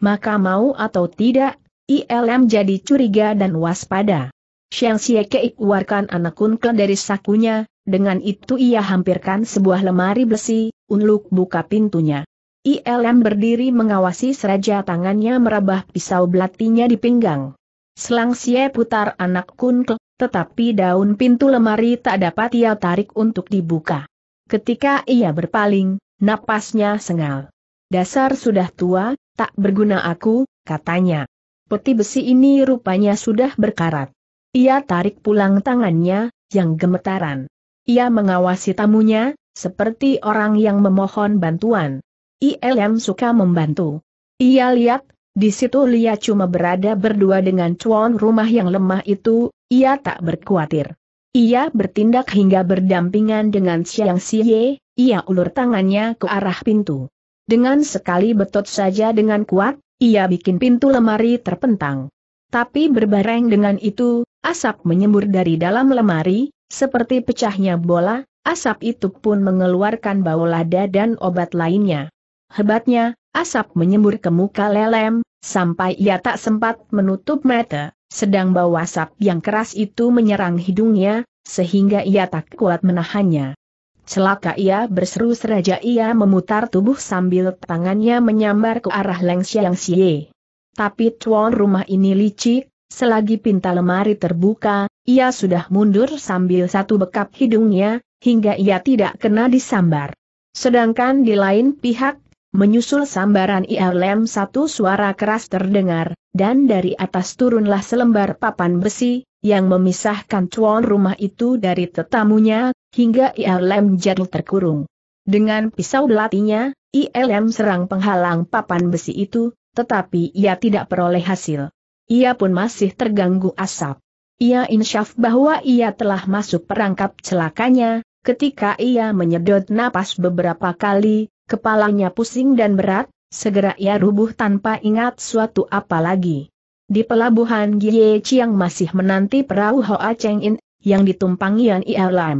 Maka mau atau tidak, ILM jadi curiga dan waspada. Sheng Xie Kei keluarkan anak kunkel dari sakunya, dengan itu ia hampirkan sebuah lemari besi, Unluk buka pintunya. ILM berdiri mengawasi seraja tangannya merabah pisau belatinya di pinggang. Selang Xie putar anak kunkel, tetapi daun pintu lemari tak dapat ia tarik untuk dibuka. Ketika ia berpaling, napasnya sengal. Dasar sudah tua, tak berguna aku, katanya. Peti besi ini rupanya sudah berkarat. Ia tarik pulang tangannya, yang gemetaran. Ia mengawasi tamunya, seperti orang yang memohon bantuan. ILM suka membantu. Ia lihat, di situ Lia cuma berada berdua dengan cuan rumah yang lemah itu, ia tak berkhawatir. Ia bertindak hingga berdampingan dengan Siang Siye, ia ulur tangannya ke arah pintu. Dengan sekali betot saja dengan kuat, ia bikin pintu lemari terpentang. Tapi berbareng dengan itu, asap menyembur dari dalam lemari, seperti pecahnya bola, asap itu pun mengeluarkan bau lada dan obat lainnya. Hebatnya, asap menyembur ke muka lelem, sampai ia tak sempat menutup mata, sedang bau asap yang keras itu menyerang hidungnya, sehingga ia tak kuat menahannya. Celaka ia berseru seraja ia memutar tubuh sambil tangannya menyambar ke arah lengsia yang tapi tuan rumah ini licik, selagi pinta lemari terbuka, ia sudah mundur sambil satu bekap hidungnya, hingga ia tidak kena disambar. Sedangkan di lain pihak, menyusul sambaran ILM satu suara keras terdengar, dan dari atas turunlah selembar papan besi, yang memisahkan tuan rumah itu dari tetamunya, hingga ILM lem jatuh terkurung. Dengan pisau belatinya, ILM serang penghalang papan besi itu, tetapi ia tidak peroleh hasil. Ia pun masih terganggu asap. Ia insyaf bahwa ia telah masuk perangkap celakanya, ketika ia menyedot napas beberapa kali, kepalanya pusing dan berat, segera ia rubuh tanpa ingat suatu apa lagi. Di pelabuhan Gie Chiang masih menanti perahu Hoa Cheng In, yang ditumpangi Yan Lam.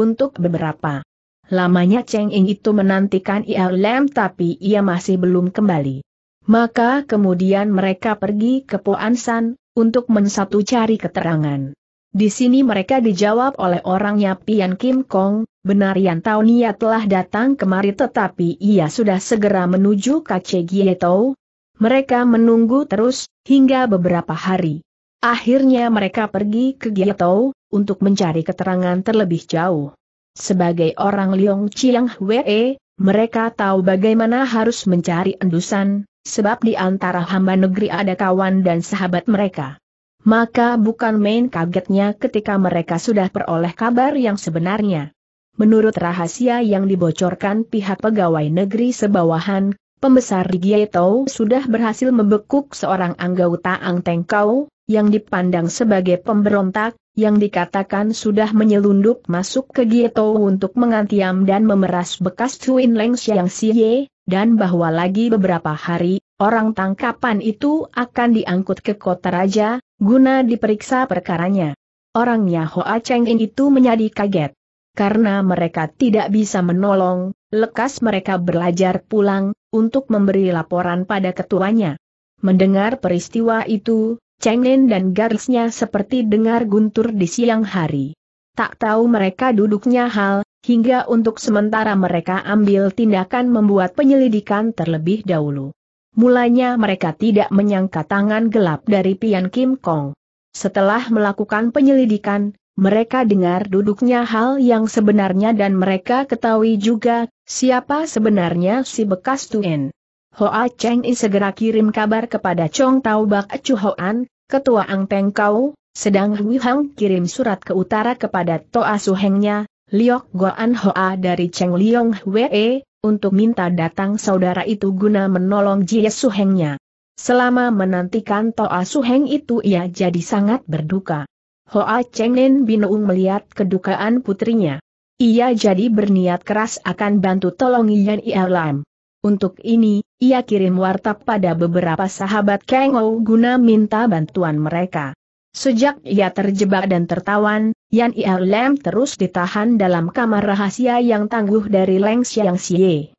Untuk beberapa lamanya Cheng In itu menantikan Lam tapi ia masih belum kembali. Maka kemudian mereka pergi ke Poansan, untuk mensatu cari keterangan. Di sini mereka dijawab oleh orangnya Pian Kim Kong, benar Yan Tao Nia telah datang kemari tetapi ia sudah segera menuju Kace Gietou. Mereka menunggu terus, hingga beberapa hari. Akhirnya mereka pergi ke Gietou, untuk mencari keterangan terlebih jauh. Sebagai orang Liong Chiang Hwe, mereka tahu bagaimana harus mencari endusan, sebab di antara hamba negeri ada kawan dan sahabat mereka. Maka bukan main kagetnya ketika mereka sudah peroleh kabar yang sebenarnya. Menurut rahasia yang dibocorkan pihak pegawai negeri sebawahan, pembesar Rigieto sudah berhasil membekuk seorang anggota Ang Tengkau, yang dipandang sebagai pemberontak, yang dikatakan sudah menyelundup masuk ke Gieto untuk mengantiam dan memeras bekas Chuin Leng Xiang Xie, dan bahwa lagi beberapa hari, orang tangkapan itu akan diangkut ke kota raja, guna diperiksa perkaranya. Orangnya Hoa Cheng In itu menjadi kaget. Karena mereka tidak bisa menolong, lekas mereka belajar pulang, untuk memberi laporan pada ketuanya. Mendengar peristiwa itu, Cheng Lin dan garisnya seperti dengar guntur di siang hari. Tak tahu mereka duduknya hal, hingga untuk sementara mereka ambil tindakan membuat penyelidikan terlebih dahulu. Mulanya mereka tidak menyangka tangan gelap dari Pian Kim Kong. Setelah melakukan penyelidikan, mereka dengar duduknya hal yang sebenarnya dan mereka ketahui juga, siapa sebenarnya si bekas Tuen. Hoa Cheng I segera kirim kabar kepada Chong Tau Bak Chu Hoan, ketua Ang Teng Kau, sedang Hui Hang kirim surat ke utara kepada Toa Su Hengnya, Liok Goan Hoa dari Cheng Liong Hwee, untuk minta datang saudara itu guna menolong Jie Suhengnya. Selama menantikan Toa Suheng itu ia jadi sangat berduka. Hoa Cheng Chengnen Binuung melihat kedukaan putrinya. Ia jadi berniat keras akan bantu tolong Yan Ialam. Untuk ini, ia kirim warta pada beberapa sahabat Kengou guna minta bantuan mereka. Sejak ia terjebak dan tertawan, Yan Ia Lem terus ditahan dalam kamar rahasia yang tangguh dari Leng Xiang Xie.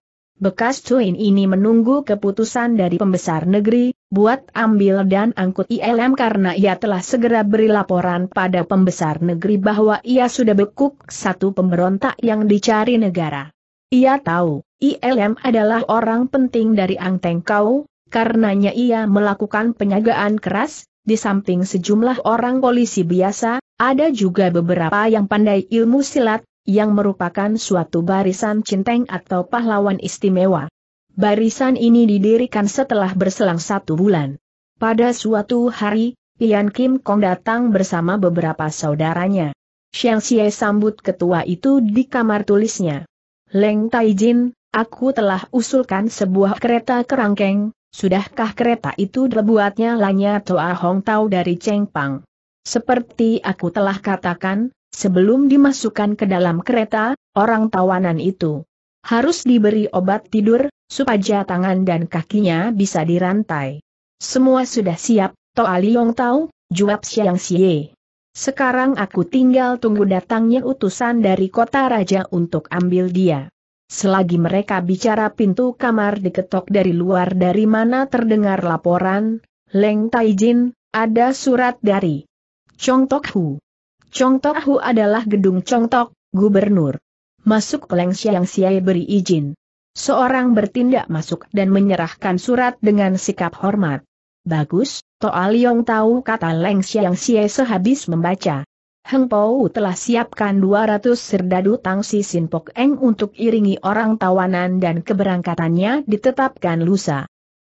Bekas cuin ini menunggu keputusan dari pembesar negeri, buat ambil dan angkut ILM karena ia telah segera beri laporan pada pembesar negeri bahwa ia sudah bekuk satu pemberontak yang dicari negara. Ia tahu, ILM adalah orang penting dari Ang Teng Kau, karenanya ia melakukan penyagaan keras, di samping sejumlah orang polisi biasa, ada juga beberapa yang pandai ilmu silat, yang merupakan suatu barisan cinteng atau pahlawan istimewa. Barisan ini didirikan setelah berselang satu bulan. Pada suatu hari, Pian Kim Kong datang bersama beberapa saudaranya. Xiang Xie sambut ketua itu di kamar tulisnya. Leng Taijin, aku telah usulkan sebuah kereta kerangkeng, Sudahkah kereta itu dibuatnya Lanya Toa Hong Tau dari Cheng Pang. Seperti aku telah katakan, sebelum dimasukkan ke dalam kereta, orang tawanan itu harus diberi obat tidur, supaya tangan dan kakinya bisa dirantai. Semua sudah siap, Toa Liong Tau, jawab Siang Sie. Sekarang aku tinggal tunggu datangnya utusan dari kota raja untuk ambil dia. Selagi mereka bicara pintu kamar diketok dari luar dari mana terdengar laporan, Leng Taijin, ada surat dari Chong Tok Hu. Chong Tok Hu adalah gedung Chong Tok, gubernur. Masuk Leng Xiang Xiai beri izin. Seorang bertindak masuk dan menyerahkan surat dengan sikap hormat. Bagus, Toa Liong tahu kata Leng Xiang Xiai sehabis membaca. Hempou telah siapkan 200 serdadu tangsi Sinpok Eng untuk iringi orang tawanan dan keberangkatannya ditetapkan lusa.